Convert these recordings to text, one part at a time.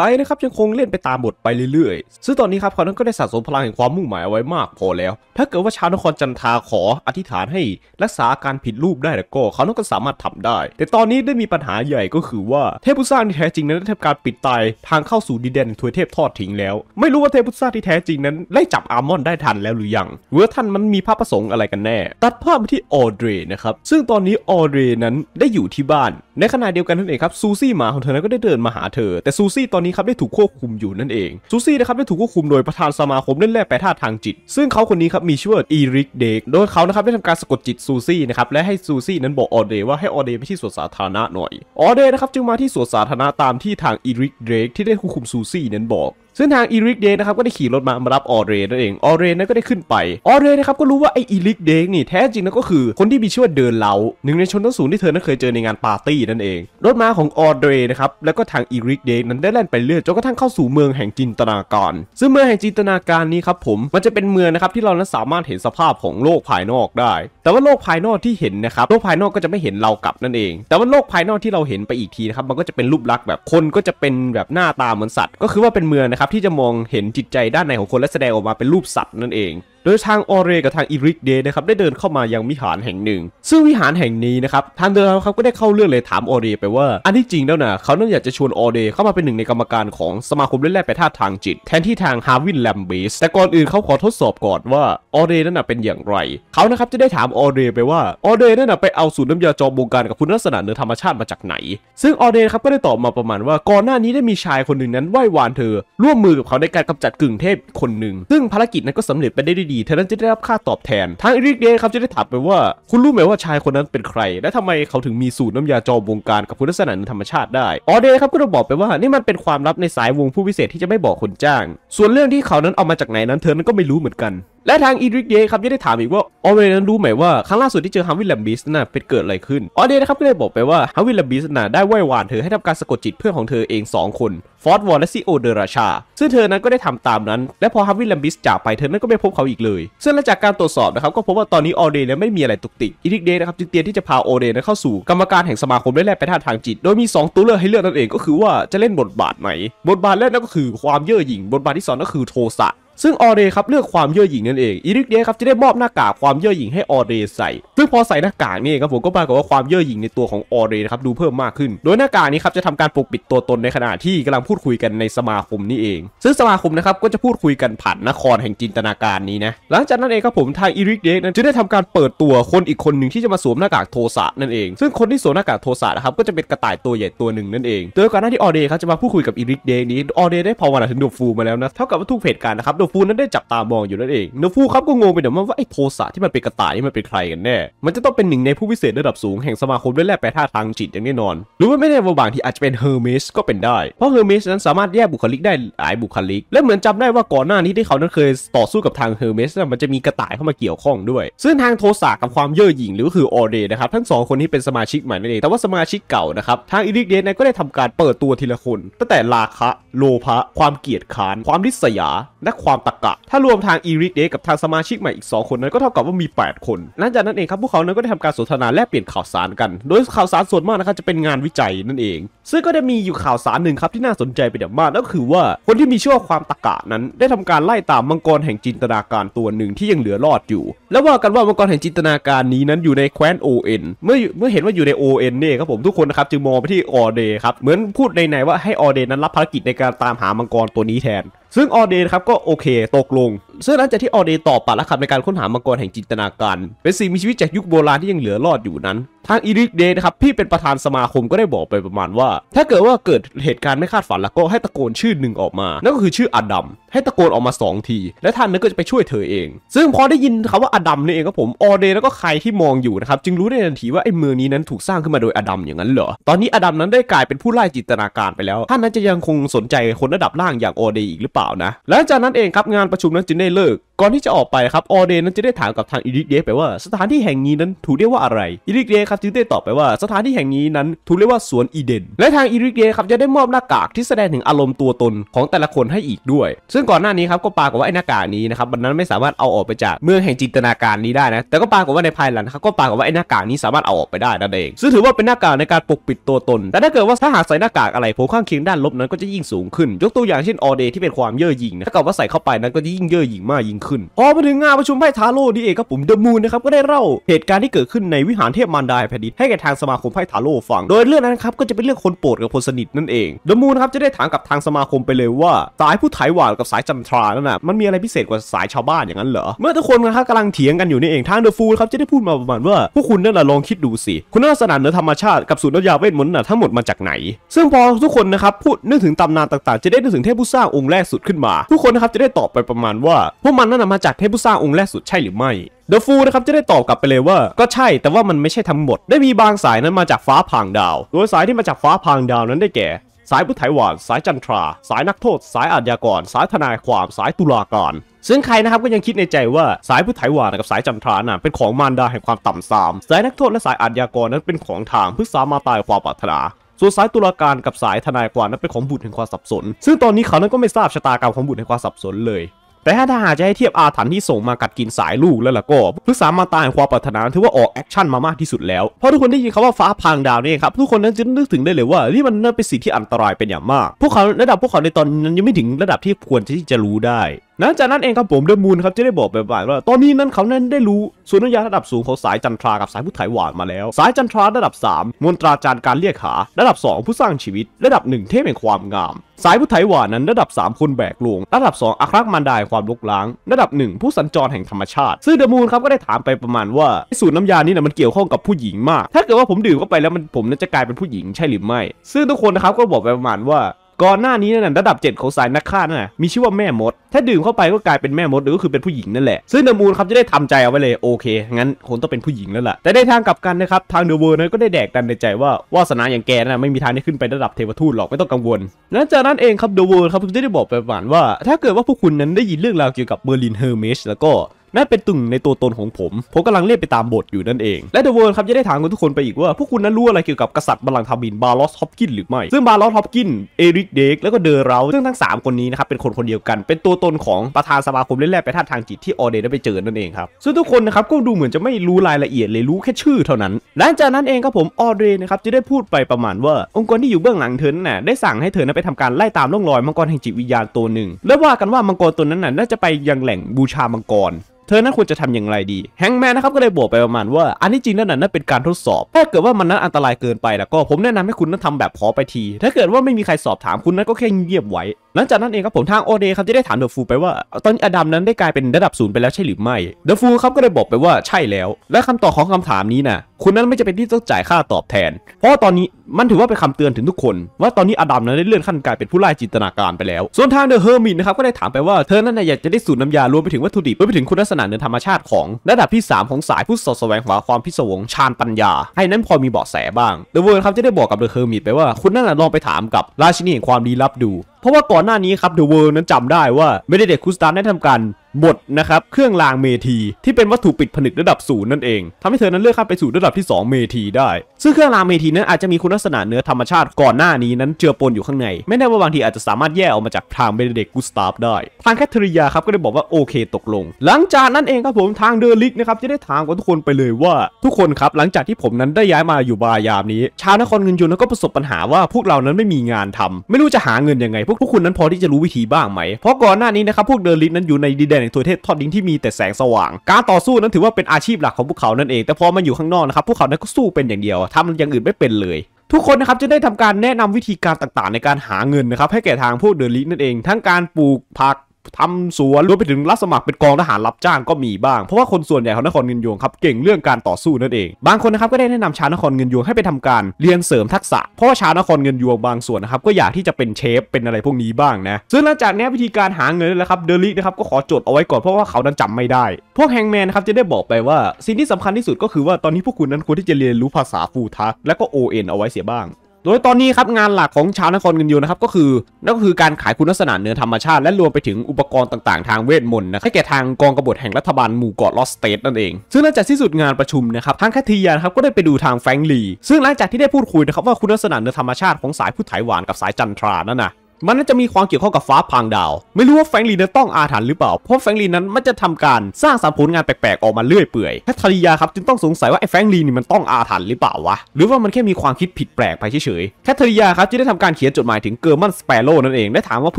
ไคนะครับยังคงเล่นไปตามบทไปเรื่อย ๆ ซึ่งตอนนี้ครับเขานั้นก็ได้สะสมพลังแห่งความมุ่งหมายเอาไว้มากพอแล้ว ถ้าเกิดว่าชาวนครจันทาขออธิษฐานให้รักษาอาการผิดรูปได้แล้วก็เขานั้นก็สามารถทำได้ แต่ตอนนี้ได้มีปัญหาใหญ่ก็คือว่าเทพุท้ราที่แท้จริงนั้นได้ทำการปิดตายทางเข้าสู่ดินแดนทวยเทพทอดทิ้งแล้ว ไม่รู้ว่าเทพุท้ราที่แท้จริงนั้น ได้จับอาร์มอนได้ทันแล้วหรือยังหรือท่านมันมีภาพประสงค์อะไรกันแน่ ตัดภาพไปที่ออเดรนะครับ ซึ่งตอนนี้ออเดรนั้นได้อยู่ที่บ้าน ในขณะเดียวกันนั่นเองครับซูซี่หมาของเธอนั้นก็ได้เดินมาหาเธอ แต่ซูซี่ตอนนี้ี้ครับได้ถูกควบคุมอยู่นั่นเอง ซูซี่นะครับได้ถูกควบคุมโดยประธานสมาคมเล่นแร่แปรธาตุทางจิต ซึ่งเขาคนนี้ครับมีชื่อว่าอีริกเด็กโดยเขานะครับได้ทำการสะกดจิตซูซี่นะครับและให้ซูซี่นั้นบอกออเด ว่าให้ ออเดไปที่สวนสาธารณะหน่อยออเดนะครับจึงมาที่สวนสาธารณะตามที่ทางอีริกเด็กที่ได้ควบคุมซูซี่นั้นบอกซึ่งทางอีริกเดย์นะครับก็ได้ขี่รถมามารับออเรนนั่นเองออเรนนั้นก็ได้ขึ้นไปออเรนนะครับก็รู้ว่าไออีริกเดย์นี่แท้จริงนั่นก็คือ คนที่มีชื่อว่าเดินเล้าหนึ่ง ในชนชั้นสูง ที่เธอนั้นเคยเจอในงานปาร์ตี้นั่นเอง รถม้าของออเรนะครับแล้วก็ทางอีริกเดย์นั้นได้แล่นไปเรื่อยจนกระทั่งเข้าสู่เมืองแห่งจินตนาการซึ่งเมืองแห่งจินตนาการนี้ครับผมมันจะเป็นเมืองนะครับที่เรานั้นสามารถเห็นสภาพของโลกภายนอกได้ แต่ว่าโลกภายนอกที่เห็นนะครับโลกภายนอกก็จะไม่เห็นเรากลับนั่นเอง แต่ว่าโลกภายนอกที่เราเห็นไปอีกทีนะครับมันก็จะเป็นรูปลักษณ์แบบคนก็จะเป็นแบบหน้าตาเหมือนสัตว์ ก็คือว่าเป็นเมืองนะครับับที่จะมองเห็นจิตใจด้านในของคนและแสดงออกมาเป็นรูปสัตว์ นั่นเอง โดยทางออเรกับทางอิริกเดนะครับได้เดินเข้ามายังวิหารแห่งหนึ่ง ซึ่งวิหารแห่งนี้นะครับ ทางเดินเขาก็ได้เข้าเรื่องเลยถามออเรไปว่า อันที่จริงแล้วนะ เขาต้องอยากจะชวนออเรเข้ามาเป็นหนึ่งในกรรมการของสมาคมเล่นแร่แปรธาตุทางจิต แทนที่ทางฮาวินแลมบิสแต่ก่อนอื่นเขาขอทดสอบก่อนว่าออเรนั่นนะเป็นอย่างไร เขานะครับจะได้ถามออเรไปว่า ออเรนั่นนะไปเอาสูตรน้ำยาจอมบงการกับคุณลักษณะเนื้อธรรมชาติมาจากไหน ซึ่งออเรครับก็ได้ตอบมาประมาณว่าก่อนหน้านี้ได้มีชายคนหนึ่งนั้นไหว้วานเธอร่วมือกับเขาในการกำจัดกึ่งเทพคนหนึ่ง ซึ่งภารกิจนั้นก็สำเร็จไปได้ดีเธอนั้นจะได้รับค่าตอบแทน ทางอิริกเดย์ครับจะได้ถามไปว่า คุณรู้ไหมว่าชายคนนั้นเป็นใคร และทำไมเขาถึงมีสูตรน้ำยาจอมวงการกับคุณลักษณะธรรมชาติได้ ออเดย์ครับก็จะบอกไปว่านี่มันเป็นความลับในสายวงผู้พิเศษที่จะไม่บอกคนจ้าง ส่วนเรื่องที่เขานั้นเอามาจากไหนนั้นเธอนั้นก็ไม่รู้เหมือนกัน และทางอีริกเดย์ครับยังได้ถามอีกว่า ออเดย์นั้นรู้ไหมว่าครั้งล่าสุดที่เจอฮัมวิลแลมบิสน่ะเป็นเกิดอะไรขึ้นออเดย์นะครับก็เลยบอกไปว่าฮัมวิลแลมบิสน่ะได้ไหว้วาน เธอให้ทำการสะกดจิตเพื่อนของเธอเอง 2 คนฟอดวอลและซิโอเดราชาซึ่งเธอนั้นก็ได้ทำตามนั้น และพอฮัวิลแลมบิสจากไปเธอนั้นก็ไม่พบเขาอีกเลย ซึ่งหลังจากการตรวจสอบนะครับก็พบว่าตอนนี้ออเดย์นั้นไม่มีอะไรตุกติกอีทิกเดย์นะครับจึงเตรียมที่จะพาออเดย์นั้นเข้าสู่ กรรมการแห่งสมาคมได้แลกไปท่าทางจิต โดยมี 2ตัวเลือกให้เลือกนั่นเองก็คือว่าจะเล่นบทบาทไหนบทบาทแรกนั่นก็คือความเย่อหยิ่งบทบาทที่2ก็คือโทสะซึ่งออเรครับเลือกความเย่อหยิ่งนั่นเองอีริกเดครับจะได้มอบหน้ากากความเย่อหยิ่งให้ออเรใส่ ซึ่งพอใส่หน้ากากนี่ครับผมก็ปรากฏว่าความเย่อหยิ่งในตัวของออเรนะครับดูเพิ่มมากขึ้น โดยหน้ากากนี้ครับจะทำการปกปิดตัวตนในขณะที่กำลังพูดคุยกันในสมาคมนี่เอง ซึ่งสมาคมนะครับก็จะพูดคุยกันผ่านนครแห่งจินตนาการนี้นะหลังจากนั้นเองครับผมทางอีริกเดนั้นจะได้ทำการเปิดตัวคนอีกคนหนึ่งที่จะมาสวมหน้ากากโทสะนั่นเอง ซึ่งคนที่สวมหน้ากากโทสะนะครับก็จะเป็นกระต่ายตัวใหญ่ตัวหนึ่งนั่นเอง โดยก่อนหน้าที่ออเรครับจะมาพูดคุยกับอีริกเดนี้ออเรได้พาวนาถึงดฟูมาแล้วนะเท่ากับว่าทุกเหตุการณ์นะครับดฟูนั้นได้จับตามองอยู่นั่นเองโนฟูครับก็งงไปเดี๋ยวมันว่าไอ้โทสะที่มันเป็นกระต่ายนี่มันเป็นใครกันแน่ มันจะต้องเป็นหนึ่งในผู้วิเศษระดับสูงแห่งสมาคมด้วยแล่แปร่าทางจิตอย่างแน่นอน หรือว่าไม่แน่ว่าบางที่อาจจะเป็นเฮอร์เมสก็เป็นได้ เพราะเฮอร์เมสนั้นสามารถแยกบุคลิกได้หลายบุคลิก และเหมือนจำได้ว่าก่อนหน้านี้ที่เขานั้นเคยต่อสู้กับทางเฮอร์เมสมันจะมีกระต่ายเข้ามาเกี่ยวข้องด้วย ซึ่งทางโทสะกับความเย่อหยิ่งหรือคือออเดนะครับทั้งสองคนนี้เป็นสมาชิกใหม่นั่นเองแต่ว่าสมาชิกเก่านะครับทางอิริกเดนก็ได้ทำการเปิดตัวทีละคน ตั้งแต่ราคะ โลภะความเกียค้าน ความริษยาและความความตะกะถ้ารวมทางอีริเดกับทางสมาชิกใหม่อีก 2 คนนั้นก็เท่ากับว่ามี8 คน หลังจากนั้นเองครับพวกเขานั้นก็ได้ทำการสนทนาแลกเปลี่ยนข่าวสารกัน โดยข่าวสารส่วนมากนะครับจะเป็นงานวิจัยนั่นเอง ซึ่งก็ได้มีอยู่ข่าวสารหนึ่งครับที่น่าสนใจเป็นอย่างมากนั่นคือว่าคนที่มีชื่อว่าความตะกะนั้น ได้ทำการไล่ตามมังกรแห่งจินตนาการตัวหนึ่งที่ยังเหลือรอดอยู่ และว่ากันว่ามังกรแห่งจินตนาการนี้นั้นอยู่ในแคว้นโอเอ็นเมื่อเมื่อเห็นว่าอยู่ในโอเอ็นเนี่ยครับผมทุกคนนะครับจึงมองไปที่ออเดครับเหมือนพูดในไหนว่าให้ออเดนั้นรับภารกิจในการตามหามังกรตัวนี้แทนซึ่งออเดนครับ ก็โอเค ตกลง ซึ่งหลังจากที่ออเดนตอบปากลัคำในการค้นหามังกรแห่งจินตนาการ เป็นสิ่งมีชีวิตจากยุคโบราณ ที่ยังเหลือรอดอยู่นั้น ทางอีริกเดนครับ พี่เป็นประธานสมาคมก็ได้บอกไปประมาณว่า ถ้าเกิดว่าเกิดเหตุการณ์ไม่คาดฝันแล้วก็ให้ตะโกนชื่อหนึ่งออกมา นั่นก็คือชื่ออดัมให้ตะโกนออกมา2ทีและท่านนั้นก็จะไปช่วยเธอเอง ซึ่งพอได้ยินคำว่าอดัมนี่เองครับผมออเดนแล้วก็ใครที่มองอยู่นะครับจึงรู้ได้ทันทีว่าไอ้เมืองนี้นั้นถูกสร้างขึ้นมาโดยอดัมอย่างนั้นเหรอตอนนี้อดัมนั้นได้กลายเป็นผู้ไล่จินตนาการไปแล้ว ท่านนั้นจะยังคงสนใจคนระดับล่างอย่างออเดนอีกหรือเปปล่านะหลังจากนั้นเองครับงานประชุมนั้นจึงได้เลิกก่อนที่จะออกไปครับออเดนนั้นจะได้ถามกับทางอิริเดไปว่าสถานที่แห่งนี้นั้นถูกเรียกว่าอะไรอิริเดครับจึงได้ตอบไปว่าสถานที่แห่งนี้นั้นถูกเรียกว่าสวนอีเดนและทางอิริเดครับจะได้มอบหน้ากากที่แสดงถึงอารมณ์ตัวตนของแต่ละคนให้อีกด้วย ซึ่งก่อนหน้านี้ครับก็ปากว่าไอ้หน้ากากนี้นะครับมันนั้นไม่สามารถเอาออกไปจากเมืองแห่งจินตนาการนี้ได้นะแต่ก็ปากว่าในภายหลังครับก็ปากว่าไอ้หน้ากากนี้สามารถเอาออกไปได้นั่นเองซึ่งถือว่าเป็นหน้ากากในการปกปิดตัวตนแต่ถ้าเกิดว่าถ้าหากใส่หน้ากากอะไรผลข้างเคียงด้านลบนั้นก็จะยิ่งสูงขึ้น ยกตัวอย่างเช่นออเดที่เป็นควาความเย่อหยิ่งนะถ้าเกิดว่าใส่เข้าไปนั้นก็ยิ่งเย่อหยิ่งมากยิ่งขึ้นพอมาถึงงานประชุมไพ่ทาโร่นี่เองครับผมเดอะมูนนะครับก็ได้เล่า เหตุการณ์ที่เกิดขึ้นในวิหารเทพมารดาแผ่นดินให้แก่ทางสมาคมไพ่ทาโร่ฟัง โดยเรื่องนั้นครับก็จะเป็นเรื่องคนโปรดกับคนสนิทนั่นเอง เดอะมูนครับจะได้ถามกับทางสมาคมไปเลยว่าสายผู้ไถหวานกับสายจันทรานั่นน่ะมันมีอะไรพิเศษกว่าสายชาวบ้านอย่างนั้นเหรอ เมื่อทุกคนนะครับกำลังเถียงกันอยู่นี่เองทางเดอะฟูลครับจะได้พูดมาประมาณว่าพวกคุณนั่นแหละลองคิดดูสิ คุณลักษณะเหนือธรรมชาติกับสูตรยาเวทมนต์น่ะทั้งหมดมาจากไหน ซึ่งพอทุกคนนะครับพูดนึกถึงตำนานต่าง ๆ จะได้นึกถึงเทพผู้สร้างองค์แรกสุดขึ้นมาทุกคนนะครับจะได้ตอบไปประมาณว่า พวกมันนั่นมาจากเทพผู้สร้างองค์แรกสุดใช่หรือไม่เดอะฟูนะครับจะได้ตอบกลับไปเลยว่าก็ใช่แต่ว่ามันไม่ใช่ทั้งหมดได้มีบางสายนั้นมาจากฟ้าพางดาวโดยสายที่มาจากฟ้าพางดาวนั้นได้แก่ สายพุทธไถวานสายจันทรา สายนักโทษ สายอาญากรสายทนายความ สายตุลาการซึ่งใครนะครับก็ยังคิดในใจว่า สายพุทธไถวานกับสายจันทราน่ะเป็นของมารดาแห่งความต่ำทรามสายนักโทษและสายอาญากรนั้นเป็นของทางเพื่อสามาตายความปรารถนาส่วนสายตุลาการกับสายทนายความนั้นเป็นของบุตรแห่งความสับสน ซึ่งตอนนี้เขานั้นก็ไม่ทราบชะตากรรมของบุตรแห่งความสับสนเลย แต่ถ้าหากจะให้เทียบอาถรรพ์ที่ส่งมากัดกินสายลูกแล้วล่ะก็พฤกษามาตาแห่งความปรารถนาถือว่าออกแอคชั่นมามากที่สุดแล้ว เพราะทุกคนได้ยินคำว่าฟ้าพังดาวนี่ครับ ทุกคนนั้นจะนึกถึงได้เลยว่านี่มันน่นเป็นสิ่งที่อันตรายเป็นอย่างมาก พวกเขาระดับพวกเขาในตอนนั้นยังไม่ถึงระดับที่ควรที่จะรู้ได้หลังจากนั้นเองครับผมเดอมูนครับจะได้บอกแบบ ว่า ตอนนี้นั้นเขานั้นได้รู้สุนัยาระดับสูงของสายจันทรากับสายพุทถ่หวานมาแล้ว สายจันทราระดับ 3มนตราจารย์การเรียกหาระดับ 2 ผู้สร้างชีวิต ระดับ 1 เทพแห่งความงาม สายพุทไถหวานนั้นระดับ 3 คนแบกลวงระดับ2อัครมันดายความลุกล้างระดับ1ผู้สัญจรแห่งธรรมชาติซึ่งเดอมูนครับก็ได้ถามไปประมาณว่าสูตรน้ำยานี่นะมันเกี่ยวข้องกับผู้หญิงมาก ถ้าเกิดว่าผมดื่มเข้าไปแล้วมันผมนั้นจะกลายเป็นผู้หญิงใช่หรือไม่ซึ่งทุกคนนะครับก็บอกไปประมาณว่าก่อนหน้านี้นั่นระดับ7ของสายนักฆ่านั่นมีชื่อว่าแม่มด ถ้าดื่มเข้าไปก็กลายเป็นแม่มด หรือก็คือเป็นผู้หญิงนั่นแหละซึ่งเดอะมูนครับจะได้ทำใจเอาไว้เลย โอเค งั้นคนต้องเป็นผู้หญิงแล้วล่ะแต่ในทางกลับกันนะครับทางเดอะเวิร์นั้นก็ได้แดกดันในใจว่าวาสนาอย่างแกนะไม่มีทางได้ขึ้นไประดับเทวทูตหรอกไม่ต้องกังวลหลังจากนั้นเองครับเดอะเวิร์ครับจะได้บอกไปประมาณว่าถ้าเกิดว่าพวกคุณนั้นได้ยินเรื่องราวเกี่ยวกับเบอร์ลินเฮอร์เมสแล้วก็นั่นเป็นตึงในตัวตนของผม ผมกำลังเล่นไปตามบทอยู่นั่นเอง และเดอะเวิร์ครับจะได้ถามคุณทุกคนไปอีกว่า พวกคุณนั้นรู้อะไรเกี่ยวกับกษัตริย์บัลลังก์ทามินบาร์ลอสฮอปกินหรือไม่ ซึ่งบาร์ลอสฮอปกินเอริกเด็กแล้วก็เดอเราซึ่งทั้ง 3 คนนี้นะครับเป็นคนคนเดียวกัน เป็นตัวตนของประธานสมาคมเล่นแร่ไปท่าทางจิตที่ออเดนได้ไปเจอนั่นเองครับซึ่งทุกคนนะครับก็ดูเหมือนจะไม่รู้รายละเอียดเลยรู้แค่ชื่อเท่านั้น หลังจากนั้นเองครับผมออเดนนะครับจะได้พูดไปประมาณว่าองค์กรที่อยู่เบื้องหลังเธอน่ะได้สั่งให้เธอนั้นไปทำการไล่ตาม่องรอยมังกรแห่งจิตวิญญาณตัวหนึ่ง และว่ากันว่ามังกรตัวนั้นน่ะน่าจะไปยังแหล่งบูชามังกรเธอนั้นควรจะทำอย่างไรดี แฮงแมนนะครับก็เลยบอกไปประมาณว่า อันที่จริงแนั่นน่นเป็นการทดสอบ ถ้าเกิดว่ามันนั้นอันตรายเกินไปแล้วก็ผมแนะนำให้คุณนั้นทำแบบขอไปที ถ้าเกิดว่าไม่มีใครสอบถามคุณนั้นก็แค่เงียบไว้หลังจากนั้นเองครับ ผมทางโอเดครับที่ได้ถามเดอะฟูไปว่าตอนอดัมนั้นได้กลายเป็นระดับศูนย์ไปแล้วใช่หรือไม่ เดอะฟูครับก็ได้บอกไปว่าใช่แล้ว และคำตอบของคำถามนี้นะคุณนั้นไม่จะเป็นที่ต้องจ่ายค่าตอบแทน เพราะตอนนี้มันถือว่าเป็นคำเตือนถึงทุกคน ว่าตอนนี้อดัมนั้นได้เลื่อนขั้นกลายเป็นผู้ไล่จินตนาการไปแล้ว ส่วนทางเดอะเฮอร์มินนะครับก็ได้ถามไปว่าเธอนั้นอยากจะได้สูตรน้ำยารวมไปถึงวัตถุดิบรวมไปถึงคุณลักษณะเนื้อธรรมชาติของ ระดับที่3ของสายผู้สอดแสวงหาความพิศวงชาญปัญญา ให้นั้นพอมีเบาะแสบ้างเดอะเวิร์ครับจะได้บอกกับเดอะเฮอร์มินไปว่าคุณนั่นลองไปถามกับราชินีแห่งความลี้ลับดูราะว่าก่อนหน้านี้ครับเดอะเวิร์นั้นจำได้ว่าเมเดเดคุสตานได้ทำการบทนะครับเครื่องรางเมทีที่เป็นวัตถุปิดผนึกระดับศูนย์นั่นเอง ทำให้เธอนั้นเลื่อนขั้นไปสู่ระดับที่ 2 เมทีได้ซึ่งเครื่องรางเมทีนั้นอาจจะมีคุณลักษณะเนื้อธรรมชาติก่อนหน้านี้นั้นเจือปนอยู่ข้างในไม่แน่ว่าบางทีอาจจะสามารถแยกออกมาจากทางเบเนเดกกุสตาฟได้ทางแคทเธอรียาครับก็ได้บอกว่าโอเคตกลง หลังจากนั้นเองครับผมทางเดอร์ลิกนะครับจะได้ถามกับทุกคนไปเลยว่า ทุกคนครับหลังจากที่ผมนั้นได้ย้ายมาอยู่บายามนี้ ชาวนครเงินยูนก็ประสบปัญหาว่าพวกเรานั้นไม่มีงานทำ ไม่รู้จะหาเงินยังไง พวกพวกคุณนั้นพอที่จะรู้วิธีบ้างไหมเพราะก่อนหน้านี้นะครับพวกเดอลิกนั้นอยู่ในดินแห่งทวยเทพทอดดิ้งที่มีแต่แสงสว่าง การต่อสู้นั้นถือว่าเป็นอาชีพหลักของพวกเขานั่นเอง แต่พอมันอยู่ข้างนอกนะครับพวกเขานั้นก็สู้เป็นอย่างเดียวทำอย่างอื่นไม่เป็นเลย ทุกคนนะครับจะได้ทำการแนะนำวิธีการต่างๆ ในการหาเงินนะครับให้แก่ทางพวกเดลินั่นเอง ทั้งการปลูกผักทำสวนรวมไปถึงรับสมัครเป็นกองทหารรับจ้างก็มีบ้าง เพราะว่าคนส่วนใหญ่ของนครเงินยวงครับเก่งเรื่องการต่อสู้นั่นเอง บางคนนะครับก็ได้แนะนำชาวนครเงินยวงให้ไปทำการเรียนเสริมทักษะ เพราะว่าชาวนครเงินยวงบางส่วนนะครับก็อยากที่จะเป็นเชฟเป็นอะไรพวกนี้บ้างนะ ซึ่งหลังจากนี้วิธีการหาเงินแล้วครับเดล่นะครับก็ขอจดเอาไว้ก่อนเพราะว่าเขานั้นจำไม่ได้ พวกแฮงแมนนะครับจะได้บอกไปว่าสิ่งที่สำคัญที่สุดก็คือว่าตอนนี้พวกคุณนั้นควรที่จะเรียนรู้ภาษาฟูทัและก็ ON เอาไว้เสียบ้างโดยตอนนี้ครับงานหลักของชาวนครกันอยู่นะครับก็คือนั่นก็คือการขายคุณลักษณะเนื้อธรรมชาติและรวมไปถึงอุปกรณ์ต่างๆทางเวทมนต์นะให้แก่ทางกองกบฏแห่งรัฐบาลหมู่เกาะลอสเตดนั่นเอง ซึ่งหลังจากที่สุดงานประชุมนะครับทางแคทเียนครับก็ได้ไปดูทางแฟงลีซึ่งหลังจากที่ได้พูดคุยนะครับว่าคุณลักษณะเนื้อธรรมชาติของสายุทธไถหวานกับสายจันทรานั่นนะมันน่าจะมีความเกี่ยวข้องกับฟ้าพังดาว ไม่รู้ว่าแฟงลีนั้นต้องอาถรรพ์หรือเปล่าเพราะแฟงลีนั้นมันจะทำการสร้างสารผลงานแปลกๆออกมาเรื่อยเปื่อยแคทริยาครับจึงต้องสงสัยว่าไอ้แฟงลีนี่มันต้องอาถรรพ์หรือเปล่าวะหรือว่ามันแค่มีความคิดผิดแปลกไปเฉยๆแคทริยาครับจึงได้ทำการเขียนจดหมายถึงเกอร์มันสเปโร่นั่นเองได้ถามว่าพ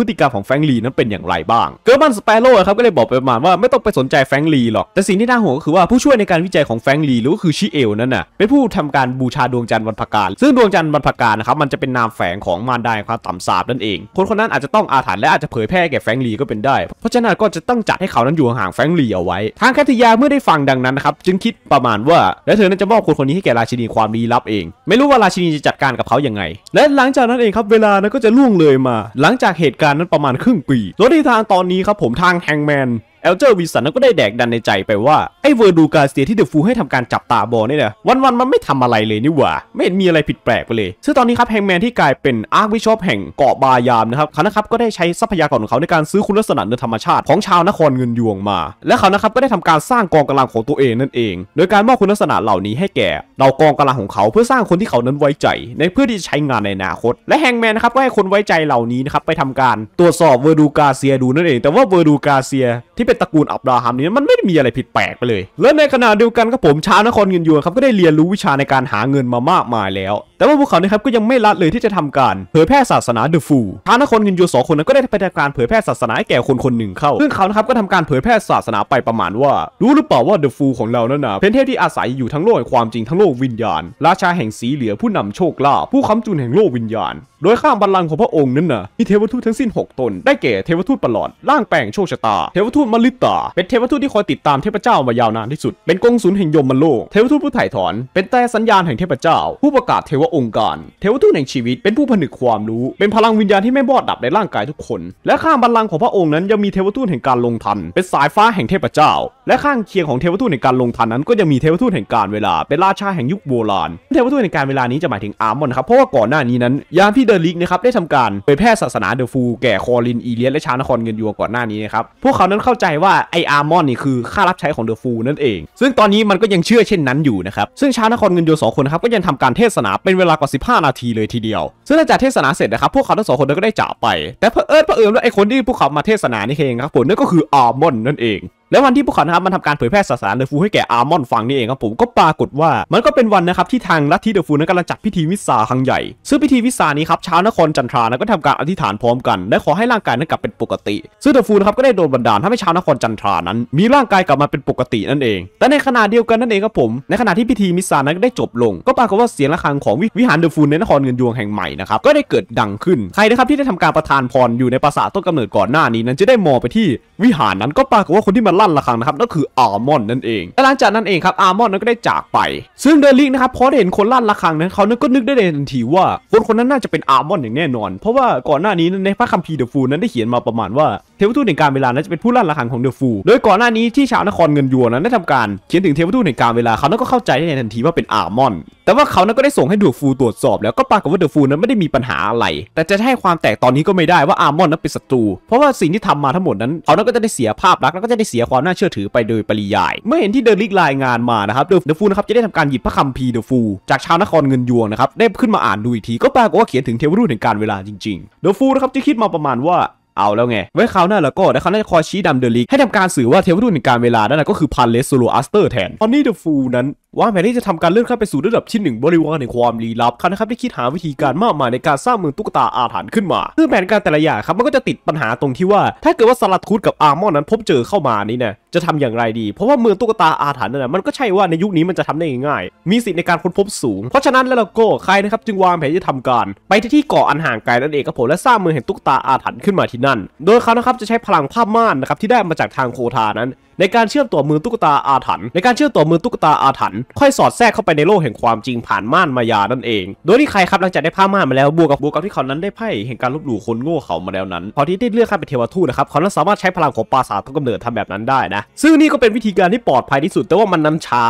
ฤติกรรมของแฟงลีนั้นเป็นอย่างไรบ้างเกอร์มันสเปโร่ครับก็เลยบอกไปประมาณว่าไม่ต้องไปสนใจแฟงลีหรอกแต่สิ่งที่น่าห่วงก็คือว่าผู้ช่วยในการวิจัยของแฟงลีหรือคือชิเอลนั่นน่ะเป็นผู้ทำการบูชาดวงจันทร์วันพกาลซึ่งดวงจันทร์วันพกาลนะครับมันจะเป็นนามแฝงของมารดาความต่ำสาบนั่นเองคนคนนั้นอาจจะต้องอาถรรพ์และอาจจะเผยแพร่แก่แฟงลีก็เป็นได้ เพราะฉะนั้นก็จะต้องจัดให้เขานั้นอยู่ห่างแฟงลีเอาไว้ ทางแคทยาเมื่อได้ฟังดังนั้นนะครับจึงคิดประมาณว่า และเธอนั้นจะมอบคนคนนี้ให้แก่ราชินีความลี้ลับเอง ไม่รู้ว่าราชินีจะจัดการกับเขาอย่างไง และหลังจากนั้นเองครับเวลานั้นก็จะล่วงเลยมา หลังจากเหตุการณ์นั้นประมาณครึ่งปี รถี่ทางตอนนี้ครับผมทางแฮงแมนเอลเจอร์วิสันก็ได้แดกดันในใจไปว่า ไอ้เวอร์ดูกาเซียที่เดอะฟูให้ทำการจับตาบอลนี่นะวันวันมันไม่ทำอะไรเลยนี่หว่า ไม่เห็นมีอะไรผิดแปลกไปเลย ซึ่งตอนนี้ครับแฮงแมนที่กลายเป็นอาร์ควิชอปแห่งเกาะบายามนะครับเขานะครับก็ได้ใช้ทรัพยากรของเขาในการซื้อคุณลักษณะเนือธรรมชาติของชาวนครเงินยวงมา และเขานะครับก็ได้ทำการสร้างกองกำลังของตัวเองนั่นเอง โดยการมอบคุณลักษณะเหล่านี้ให้แก่เ่ากองกำลังของเขาเพื่อสร้างคนที่เขานั้นไว้ใจในเพื่อที่จะใช้งานในอนาคต และแฮงแมนนะครับก็ให้คนไว้ใจเหล่านี้นะครับไปทำการ ตรวจสอบเวอร์ดูกาเซียดูนั่นเองแต่ว่าเวอร์ดูกาเซียที่เป็นตระกูลอับราฮัมนี่มันไม่ได้มีอะไรผิดแปลกไปเลย และในขณะเดียวกันครับผมชาวนครเงินยวครับ ก็ได้เรียนรู้วิชาในการหาเงินมามากมายแล้วแต่ว่าพวกเขานียครับก็ยังไม่ละเลยที่จะทำการเผยแพร่ศาสนาเดอะฟูทานคนงินยูสองคนนั้นก็ได้ไปทำการเผยแพร่ศาสนาแก่คนคนหนึ่งเข้า ซึ่งเขานะครับก็ทำการเผยแพร่ศาสนาไปประมาณว่า รู้หรือเปล่าว่าเดอะฟูของเรานั้นนะเป็นเทพที่อาศัยอยู่ทั้งโลกความจริงทั้งโลกวิญญาณ ราชาแห่งสีเหลือผู้นำโชคลาภผู้ค้ำจุนแห่งโลกวิญญาณ โดยข้ามบัลลังก์ของพระองค์นั้นนะมีเทวทูตทั้งสิ้น6ตน ได้แก่เทวทูตประหลอด ร่างแปลงโชคชะตา เทวทูตมลิตา เป็นเทวทูตที่คอยติดตามเทพเจ้ามายาวนานที่สุดเป็นกงสุนแห่งยมมโลกเทวทูตผู้ไถ่ถอน เป็นแต่สัญญาณแห่งเทพเจ้า ผู้ประกาศเทวาองค์การเทวทูตแห่งชีวิตเป็นผู้ผนึกความรู้เป็นพลังวิญญาณที่ไม่บอดดับในร่างกายทุกคน และข้ามบัลลังก์ของพระองค์นั้นยังมีเทวทูตแห่งการลงทัน เป็นสายฟ้าแห่งเทพเจ้าและข้างเคียงของเทวทูตในการลงทันนั้นก็จะมีเทวทูตแห่งการเวลาเป็นราชาแห่งยุคโบราณเทวทูตแห่งการเวลานี้จะหมายถึงอาร์มอนครับ เพราะว่าก่อนหน้านี้นั้นยามที่เดลิกนะครับได้ทำการเผยแพร่ศาสนาเดอฟูแก่คอริน อีเลียสและชานครเงินยัวก่อนหน้านี้นะครับพวกเขานั้นเข้าใจว่าไออาร์มอนนี่คือข้ารับใช้ของเดอฟูนั่นเอง ซึ่งตอนนี้มันก็ยังเชื่อเช่นนั้นอยู่นะครับซึ่งชานครเงินยัวสองคนครับก็ยังทำการเทศนาเป็นเวลากว่า15นาทีเลยทีเดียวซึ่งหลังจากเทศนาเสร็จนะครับพวกเขาทั้งสองคนก็ได้จากไป แต่เพอเอิญเพอเอิญว่าไอคนที่พวกเขามาเทศนานี่เองครับผมนั่นก็คืออาร์มอนนั่นเองและวันที่พวกเขานะครับมันทำการเผยแพร่สสารเดอะฟูให้แก่อาร์มอนฟังนี่เองครับผมก็ปรากฏว่ามันก็เป็นวันนะครับที่ทางลัทธิเดอะฟูนั้นกำลังจัดพิธีวิสาครั้งใหญ่ซึ่งพิธีวิสานี้ครับชาวนครจันทรานะก็ทำการอธิษฐานพร้อมกันและขอให้ร่างกายนั้นกลับเป็นปกติซึ่งเดอะฟูนะครับก็ได้โดนบันดาลทำให้ชาวนครจันทรานั้นมีร่างกายกลับมาเป็นปกตินั่นเองแต่ในขณะเดียวกันนั่นเองครับผมในขณะที่พิธีมิสานั้นได้จบลงก็ปรากฏว่าเสียงะระฆังของวิหารเดอะฟูในนครเงินยวงแห่งใหม่นะครับก็ได้เกิดดังขึ้น ใครนะครับที่ได้ทำการประทานพรอยู่ในปราสาทต้นกำเนิดก่อนหน้านี้ นั้นจะได้มองไปที่วิหารนั้นก็ปรากฏว่าคนที่มาลั่นระฆังนะครับนั่นคืออาร์มอนนั่นเองและหลังจากนั้นเองครับอาร์มอนนั้นก็ได้จากไปซึ่งเดลิกนะครับพอได้เห็นคนลั่นระฆังนั้นเขานั้นก็นึกได้ในทันทีว่าคนคนนั้นน่าจะเป็นอาร์มอนอย่างแน่นอนเพราะว่าก่อนหน้านี้ในพระคัมภีร์เดอะฟูนั้นได้เขียนมาประมาณว่าเทวทูตแห่งการเวลานั้นจะเป็นผู้ลั่นระฆังของเดอะฟูโดยก่อนหน้านี้ที่ชาวนครเงินยวนนั้นได้ทำการเขียนถึงเทวทูตแห่งการเวลาเขานั้นก็เข้าใจได้ในทันทีว่าเป็นอาร์มอนแต่ว่าเขานั้นก็ได้ส่งให้เดอะฟูตรวจสอบแล้วก็ปรากฏว่าเดอะฟูนั้นไม่ได้มีปัญหาอะไรแต่จะให้ความแตกตอนนี้ก็ไม่ได้ว่าอาร์มอนนั้นเป็นศัตรูเพราะว่าสิ่งที่ทำมาทั้งหมดนั้นเขานั้นก็จะได้เสียภาพลักษณ์แล้วก็จะได้เสียความน่าเชื่อถือไปโดยปริยาย เมื่อเห็นที่เดลิกรายงานมานะครับ เดอะฟูนะครับจะได้ทำการหยิบพระคัมภีร์เดอะฟูจากชาวนครเงินยวงนะครับ ได้ขึ้นมาอ่านดูอีกที ก็ปรากฏว่าเขียนถึงเทวรูปแห่งการเวลาจริงๆ เดอะฟูนะครับจะคิดมาประมาณว่าเอาแล้วไงไว้คราวหน้าแล้วก็นะคราวหน้าจะคอยชี้ดำเดลิกให้ทำการสื่อว่าเทวทูตในการเวลา นั้นก็คือพันเลสโซโลอัสเตอร์แทนตอนนี้เดอะฟูนั้นว่าแผนที่จะทำการเลื่อนขั้นไปสู่ระดับที่หนึ่งบริวารในความลี้ลับเขานะครับ ได้คิดหาวิธีการมากมายในการสร้างเมืองตุ๊กตาอาถรรพ์ขึ้นมา ซึ่งแผนการแต่ละอย่างครับมันก็จะติดปัญหาตรงที่ว่า ถ้าเกิดว่าสลัดคูดกับอาร์มอนนั้น พบเจอเข้ามานี่นะจะทำอย่างไรดี เพราะว่าเมืองตุ๊กตาอาถรรพ์นั่นแหละมันก็ใช่ว่าในยุคนี้มันจะทำได้ง่ายมีสิทธิในการค้นพบสูง เพราะฉะนั้นแล้วเราก็ใครนะครับจึงวางแผนจะทำการ ไปที่ที่เกาะอันห่างไกลนั่นเองครับผม และสร้างเมืองแห่งตุ๊กตาอาถรรพ์ขึ้นมาที่นั่น โดยเขานะครับจะใช้พลังผ้าม่านนะครับที่ได้มาจากทางโคทานั้นในการเชื่อมต่อมือตุ๊กตาอาถรรพ์ในการเชื่อมต่อมือตุ๊กตาอาถรรพ์ค่อยสอดแทรกเข้าไปในโลกแห่งความจริงผ่านม่านมายานั่นเอง โดยที่ใครครับหลังจากได้ผ้าม่านมาแล้วบวกกับบวกกับที่เขานั้นได้ไพ่แห่งการลบหลู่คนโง่เขามาแล้วนั้นพอที่ได้เลือกข้าเป็นเทวทูตนะครับเขานั้นสามารถใช้พลังของปราสาทต้นกำเนิดทำแบบนั้นได้นะซึ่งนี่ก็เป็นวิธีการที่ปลอดภัยที่สุดแต่ว่ามันนั้นช้า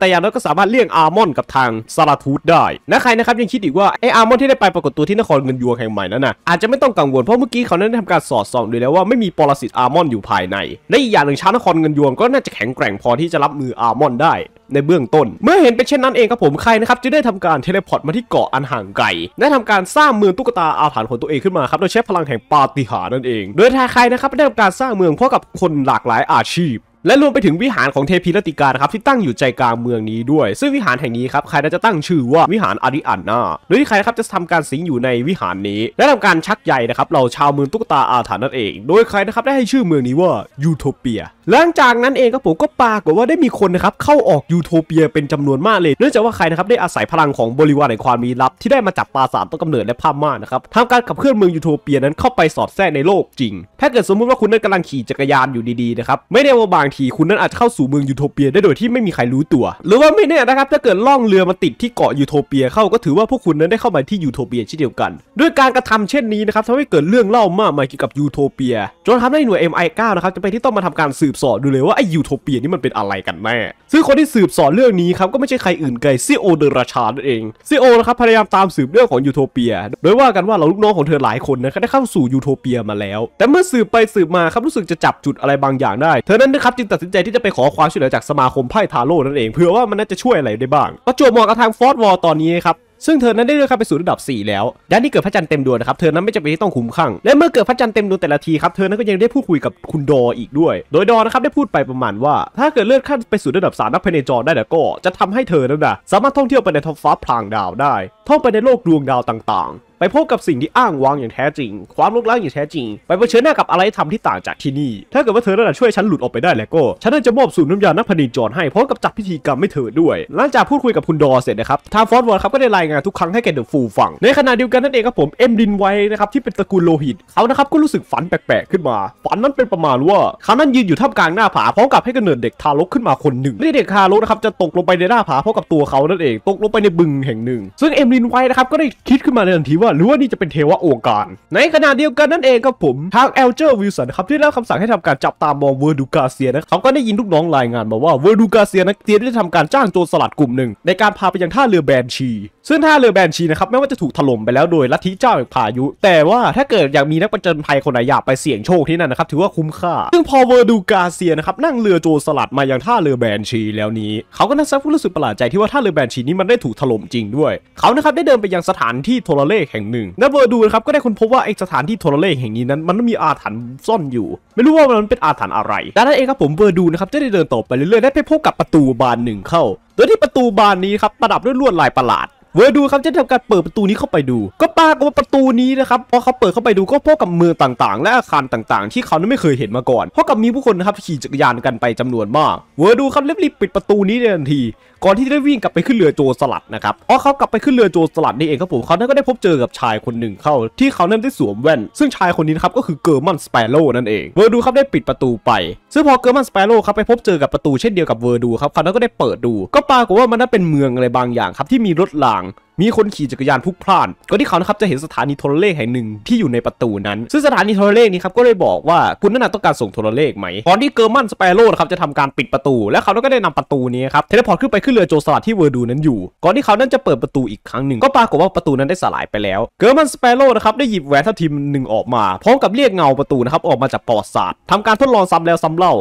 แต่อย่างน้อยก็สามารถเลี่ยงอาร์มอนกับทางซาลาทูตได้นะใครนะครับยังคิดอีกว่าไออาร์มอนที่ได้ไปปรากฏตัวที่นครเงินยวงแห่งใหม่นั้นนะอาจจะไม่ต้องกังวลเพราะเมื่อกี้เขานั้นได้ทำการสอดส่องดูแล้วว่าไม่มีปรสิตอาร์มอนอยู่ภายในและอีกอย่างหนึ่งชาวนครเงินยวงก็น่าจะแข็งแกร่งพอที่จะรับมืออาร์มอนได้ในเบื้องต้น เมื่อเห็นเป็นเช่นนั้นเองครับผมใครนะครับจะได้ทำการเทเลพอร์ตมาที่เกาะอันห่างไกลได้ทำการสร้างเมืองตุ๊กตาอาถรรพ์ของตัวเองขึ้นมาครับโดยใช้พลังแห่งปาฏิหาริย์นั่นเองโดยทายใครนะครับได้ทำการสร้างเมืองพร้อมกับคนหลากหลายอาชีพและรวมไปถึงวิหารของเทพีรติการครับที่ตั้งอยู่ใจกลางเมืองนี้ด้วย ซึ่งวิหารแห่งนี้ครับใครจะตั้งชื่อว่าวิหารอาริอันนาโดยที่ใครครับจะทำการสิงอยู่ในวิหารนี้ และทำการชักใยนะครับเราชาวเมืองตุ๊กตาอาถรรพ์นั่นเอง โดยใครนะครับได้ให้ชื่อเมืองนี้ว่ายูโทเปีย หลังจากนั้นเองครับผมก็ปรากฏว่าได้มีคนนะครับเข้าออกยูโทเปียเป็นจำนวนมากเลยเนื่องจากว่าใครนะครับได้อาศัยพลังของบริวารแห่งความมีลับที่ได้มาจากปราสาทต้นกำเนิดและผ้าม่านนะครับทำการขับเคลื่อนเมืองยูโทเปียนั้นเข้าไปสอดแทรกในโลกจริงถ้าเกิดสมมุติว่าคุณนั้ลังขี่จักรยานอยู่ดีๆนะครับไม่ได้ว่าบางทีคุณนั้นอาจจะเข้าสู่เมืองยูโทเปียได้โดยที่ไม่มีใครรู้ตัว หรือว่าไม่แน่นะครับ ถ้าเกิดล่องเรือมาติดที่เกาะยูโทเปีย เข้าก็ถือว่า พวกคุณนั้นได้เข้ามาที่ยูโทเปียเช่นเดียวกันด้วยการกระทำเช่นนี้นะครับทำให้เกิดเรื่องเล่ามากมายเกี่ยวกับยูโทเปีย จนทำให้หน่วย MI9 นะครับจะไปที่ต้องมาทำการสืบสอบดูเลยว่าไอ้ยูโทเปียนี่มันเป็นอะไรกันแน่ ซึ่งคนที่สืบสอบเรื่องนี้ครับก็ไม่ใช่ใครอื่นไกลซีโอเดราชานั่นเอง ซีโอนะครับพยายามตามสืบเรื่องของยูโทเปีย โดยว่ากันว่าเราลูกน้องของเธอหลายคนนะครับได้เข้าสู่ยูโทเปียมาแล้ว แต่เมื่อสืบไปสืบมาครับรู้สึกจะจับจุดอะไรบางอย่างได้เธอนั้นนะครับจงตัดสินใจที่จะไปขอความช่วยเหลือจากสมาคมไพ่ทาโร่นั่นเองเผื่อว่ามันน่าจะช่วยอะไรได้บ้างประจวบเหมาะกับทางฟอร์ดวอลตอนนี้ครับซึ่งเธอนั้นได้เลื่อนขั้นไปสู่ระดับ4แล้วด้านที่เกิดพระจันทร์เต็มดวงนะครับเธอนั้นไม่จำเป็นที่ต้องคุ้มขังและเมื่อเกิดพระจันทร์เต็มดวงแต่ละทีครับ เธอนั้นก็ยังได้พูดคุยกับคุณดออีกด้วย โดยดอนะครับได้พูดไปประมาณว่าถ้าเกิดเลื่อนขั้นไปสู่ระดับ3นักเพนจรได้แล้วก็ จะทำให้เธอนั้นนะสามารถท่องเที่ยวไปในท้องฟ้าพลางดาวได้ ท่องไปในโลกดวงดาวต่างไปพบกับสิ่งที่อ้างว้างอย่างแท้จริงความลุกล้างอย่างแท้จริง ไปเผชิญหน้ากับอะไรทำที่ต่างจากที่นี่ ถ้าเกิดว่าเธอไั้ช่วยฉันหลุดออกไปได้แล้วก็ฉันจะมอบสูตรน้ำยานักพนิจรให้พร้อมกับจัดพิธีกรรมให้เธอด้วย หลังจากพูดคุยกับคุณดอเสร็จนะครับทางฟอสวอร์ครับก็ได้รายงานทุกครั้งให้แกเดอะฟูฟัง ในขณะเดียวกันนั่นเองครับผมเอ็มดินไว้นะครับที่เป็นตระกูลโลหิตเขานะครับก็รู้สึกฝันแปลกๆขึ้นมาฝันนั้นเป็นประมาณว่าเขานั้นยืนอยู่ท่ามกลางหน้าผาพร้อมกับให้กำเนิดเด็กทารกขึ้นมาคนหนึ่งเด็กทารกนะครับจะตกลงไปในหน้าผาพร้อมกับตัวเขานั่นเองตกลงไปในบึงแห่งหนึ่ง ซึ่งเอ็มดินไว้นะครับก็ได้คิดขึ้นมาในทันทีวว่าหรือว่านี่จะเป็นเทวะโอการในขณะเดียวกันนั่นเองครับผม ทางเอลเจอร์วิลสันครับที่ได้คำสั่งให้ทำการจับตามองเวอร์ดูกาเซียนะเขาก็ได้ยินลูกน้องรายงานมาว่าเวอร์ดูกาเซียนะเตียได้ทำการจ้างโจรสลัดกลุ่มหนึ่ง ในการพาไปยังท่าเรือแบนชีซึ่งท่าเรือแบนชีนะครับไม่ว่าจะถูกถล่มไปแล้วโดยลัทธิเจ้าแห่งพายุ แต่ว่าถ้าเกิดอยากมีนักประจันภัยคนไหนอยากไปเสี่ยงโชคที่นั่นนะครับถือว่าคุ้มค่าซึ่งพอเวอร์ดูกาเซียนะครับนั่งเรือโจรสลัดมายังท่าเรือแบนชีแล้วนี้ เขาก็น่าจะรู้สึกประหลาดใจที่ว่าท่าเรือแบนชีนี้มันได้ถูกถล่มจริงด้วย เขานะครับได้เดินไปยังสถานที่โทรเลขแห่งหนึ่งแลวเบอร์ดูนะครับ ก็ได้ค้นพบว่าไอสถานที่โทรเลขแห่งนี้นั้นมันมีอาถรรพ์ซ่อนอยู่ ไม่รู้ว่ามันเป็นอาถรรพ์อะไรดังนั้นเองครับผมเบอร์ดูนะครับ จะได้เดินต่อไปเรื่อยๆได้ไปพบกับประตูบานหนึ่งเข้า โดยที่ประตูบานนี้ครับ ประดับด้วยลวดลายประหลาดเวอร์ดูครับจะทำการเปิดประตูนี้เข้าไปดู ก็ปรากฏว่าประตูนี้นะครับพอเขาเปิดเข้าไปดูก็พบกับเมืองต่างๆ และอาคารต่างๆ ที่เขานั้นไม่เคยเห็นมาก่อนเพราะกับมีผู้คนนะครับขี่จักรยานกันไปจำนวนมากเวอร์ดูครับเร่งรีบปิดประตูนี้ในทันที ก่อนที่จะได้วิ่งกลับไปขึ้นเรือโจรสลัดนะครับพอเขากลับไปขึ้นเรือโจรสลัดนี่เองครับผมเขานั้นก็ได้พบเจอกับชายคนหนึ่งเข้า ที่เขาเนิ้นได้สวมแว่น ซึ่งชายคนนี้นะครับก็คือเกอร์มันสเปโร่นั่นเองเวอร์ดูครับได้ปิดประตูไปซึ่งพอเกอร์มันสเปโร่ครับไปพบเจอกับประตูเช่นเดียวกับเวอร์ดูครับเขานั้นก็ได้เปิดดู ก็ปรากฏว่ามันนั้นเป็นเมืองอะไรบางอย่างครับที่มีรถรางมีคนขี่จักรยานพุกพล่าน ก็ที่เขานะครับจะเห็นสถานีโทรเลขแห่งหนึ่งที่อยู่ในประตูนั้น ซึ่งสถานีโทรเลขนี้ครับก็เลยบอกว่าคุณนั่นต้องการส่งโทรเลขไหม ก่อนที่เกอร์มันสเปโร่ครับจะทำการปิดประตู และเขาก็ได้นำประตูนี้ครับเทเลพอร์ตขึ้นไปขึ้นเรือโจรสลัดที่เวอร์ดูนั้นอยู่ ก่อนที่เขานั้นจะเปิดประตูอีกครั้งหนึ่ง ก็ปรากฏว่าประตูนั้นได้สลายไปแล้ว เกอร์มันสเปโร่นะครับได้หยิบแหวนทัพทิมหนึ่งออกมา พร้อมกับเรียกเงาประตูนะครับออกมาจากปอดศาสตร์ทำการทดลองซ้ำแล้วซ้ำเล่า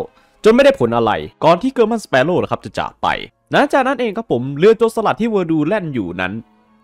จนไม่ได้ผลอะไรก่อนที่เกอร์มันสเปโร่นะครับจะจากไปหลังจากนั้นเองครับผม เรือโจสลัดที่เวอร์ดูแล่นอยู่นั้น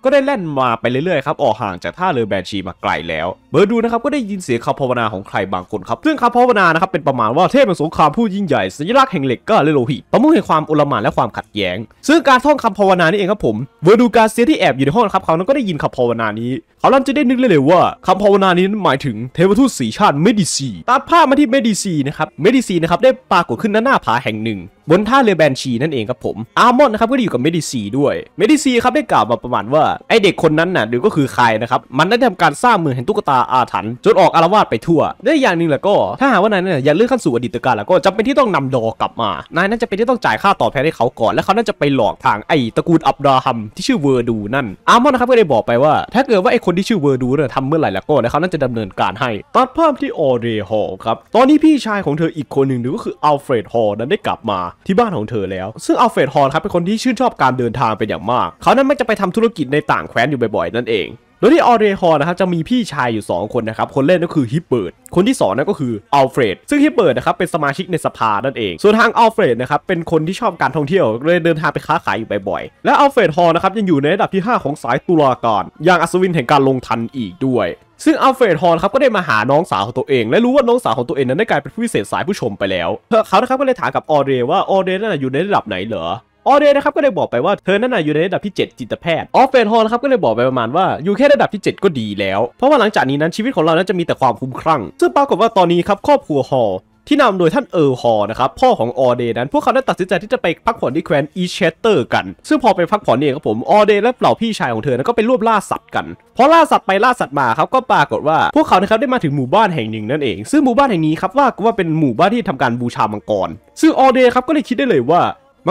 ก็ได้แล่นมาไปเรื่อยๆครับ ออกห่างจากท่าเรือแบนชีมาไกลแล้วเบอร์ดูนะครับก็ได้ยินเสียงคำภาวนาของใครบางคนครับซึ่งคำภาวนานะครับเป็นประมาณว่า เทพแห่งสงครามผู้ยิ่งใหญ่สัญลักษณ์แห่งเหล็กก็เลโลหิตประมุ่งแห่งความอุลามานและความขัดแย้งซึ่งการท่องคำภาวนานี่เองครับผมเบอร์ดูกาเซียที่แอบอยู่ในห้องครับเขานันก็ได้ยินคำภาวนานี้เขาลันจะได้นึกเลยว่าคำภาวนานี้หมายถึงเทวทูตสีชาติเมดิซีตัดภาพมาที่เมดิซีนะครับเมดิซีนะครับได้ปรากฏขึ้นณหน้าผาแห่งหนึ่งบนท่าเรือแบนชีนั่นเองครับผมอาร์มอนนะครับก็ได้อยู่กับเมดิซีด้วยเมดิซีครับได้กล่าวมาประมาณว่าไอเด็กคนนั้นน่ะหรือก็คือใครนะครับมันได้ทำการสร้างเมืองแห่งตุ๊กตาอาถรรพ์จนออกอารวาสไปทั่ว ได้อย่างหนึ่งแหละก็ ถ้าหากว่านายเนี่ยอย่าเลื่อนขั้นสู่อดีตการแล้วก็จำเป็นที่ต้องนำดอกลับมา นายนั่นจะเป็นที่ต้องจ่ายค่าตอบแทนให้เขาก่อน และเขาน่าจะไปหลอกทางไอ้ตระกูลอับดาฮัมที่ชื่อเวอร์ดู นั่นอาร์มอนนะครับก็ได้บอกไปว่า ถ้าเกิดว่าไอ้คนที่ชื่อเวอร์ดูเนี่ยทำเมื่อไหร่แล้วก็เขาน่าจะดำเนินการให้ตัดภาพที่ออเรฮอลครับตอนนี้พี่ชายของเธออีกคนหนึ่งหรือก็คืออัลเฟรดฮอลนั้นได้กลับมาที่บ้านของเธอแล้ว ซึ่งอัลเฟรดฮอลครับเป็นคนที่ชื่นชอบการเดินทางเป็นอย่างมาก เขานั้นมักจะไปทำธุรกิจในต่างแคว้นอยู่บ่อยๆนั่นเองโดยที่ออเรคอนะครับจะมีพี่ชายอยู่ 2 คนนะครับ คนแร่นก็คือฮิปเบิร์ดคนที่2นั่นก็คืออัลเฟรดซึ่งฮิปเบิร์ดนะครับเป็นสมาชิกในสภานั่นเอง ส่วนทางอัลเฟรดนะครับเป็นคนที่ชอบการท่องเที่ยวเลยเดินทางไปค้าขายอยู่บ่อยๆและอัลเฟรดฮอนะครับยังอยู่ในระดับที่ 5 ของสายตุลาการอย่างอัศวินแห่งการลงทันอีกด้วย ซึ่งอัลเฟรดฮอนครับก็ได้มาหาน้องสาวของตัวเองและรู้ว่าน้องสาวของตัวเองนั้นได้กลายเป็นผู้พิเศษสายผู้ชมไปแล้วเขานะครับก็เลยถามกับออเรว่าออเรนั่นอยู่ในระดับไหนเหรอออเดนะครับก็ได้บอกไปว่าเธอนั่นน่ะอยู่ในระดับที่ 7 จิตแพทย์ออฟเฟนฮอลครับก็ได้บอกไปประมาณว่าอยู่แค่ระดับที่ 7 ก็ดีแล้ว เพราะว่าหลังจากนี้นั้นชีวิตของเรานั้นจะมีแต่ความคุ้มครั่ง ซึ่งปรากฏว่าตอนนี้ครับครอบครัวฮอลที่นำโดยท่านเออร์ฮอนะครับ พ่อของออเดนั้น พวกเขาได้ตัดสินใจที่จะไปพักผ่อนที่แคว้นอีเชสเตอร์กันซึ่งพอไปพักผ่อนเนี่ยครับผมออเดและเหล่าพี่ชายของเธอนั้นก็ไปร่วมล่าสัตว์กัน พอล่าสัตว์ไปล่าสัตว์มาครับก็ปรากฏว่าพวกเขานครับได้มาถึงหมู่บ้านแห่งหนึ่งนั่นเองซึ่งหมู่บ้านแห่งนี้ครับว่าก็ว่าเป็นหมู่บ้านที่ทำการบูชามังกร ซึ่งออเดครับก็เลยคิดได้เลยว่า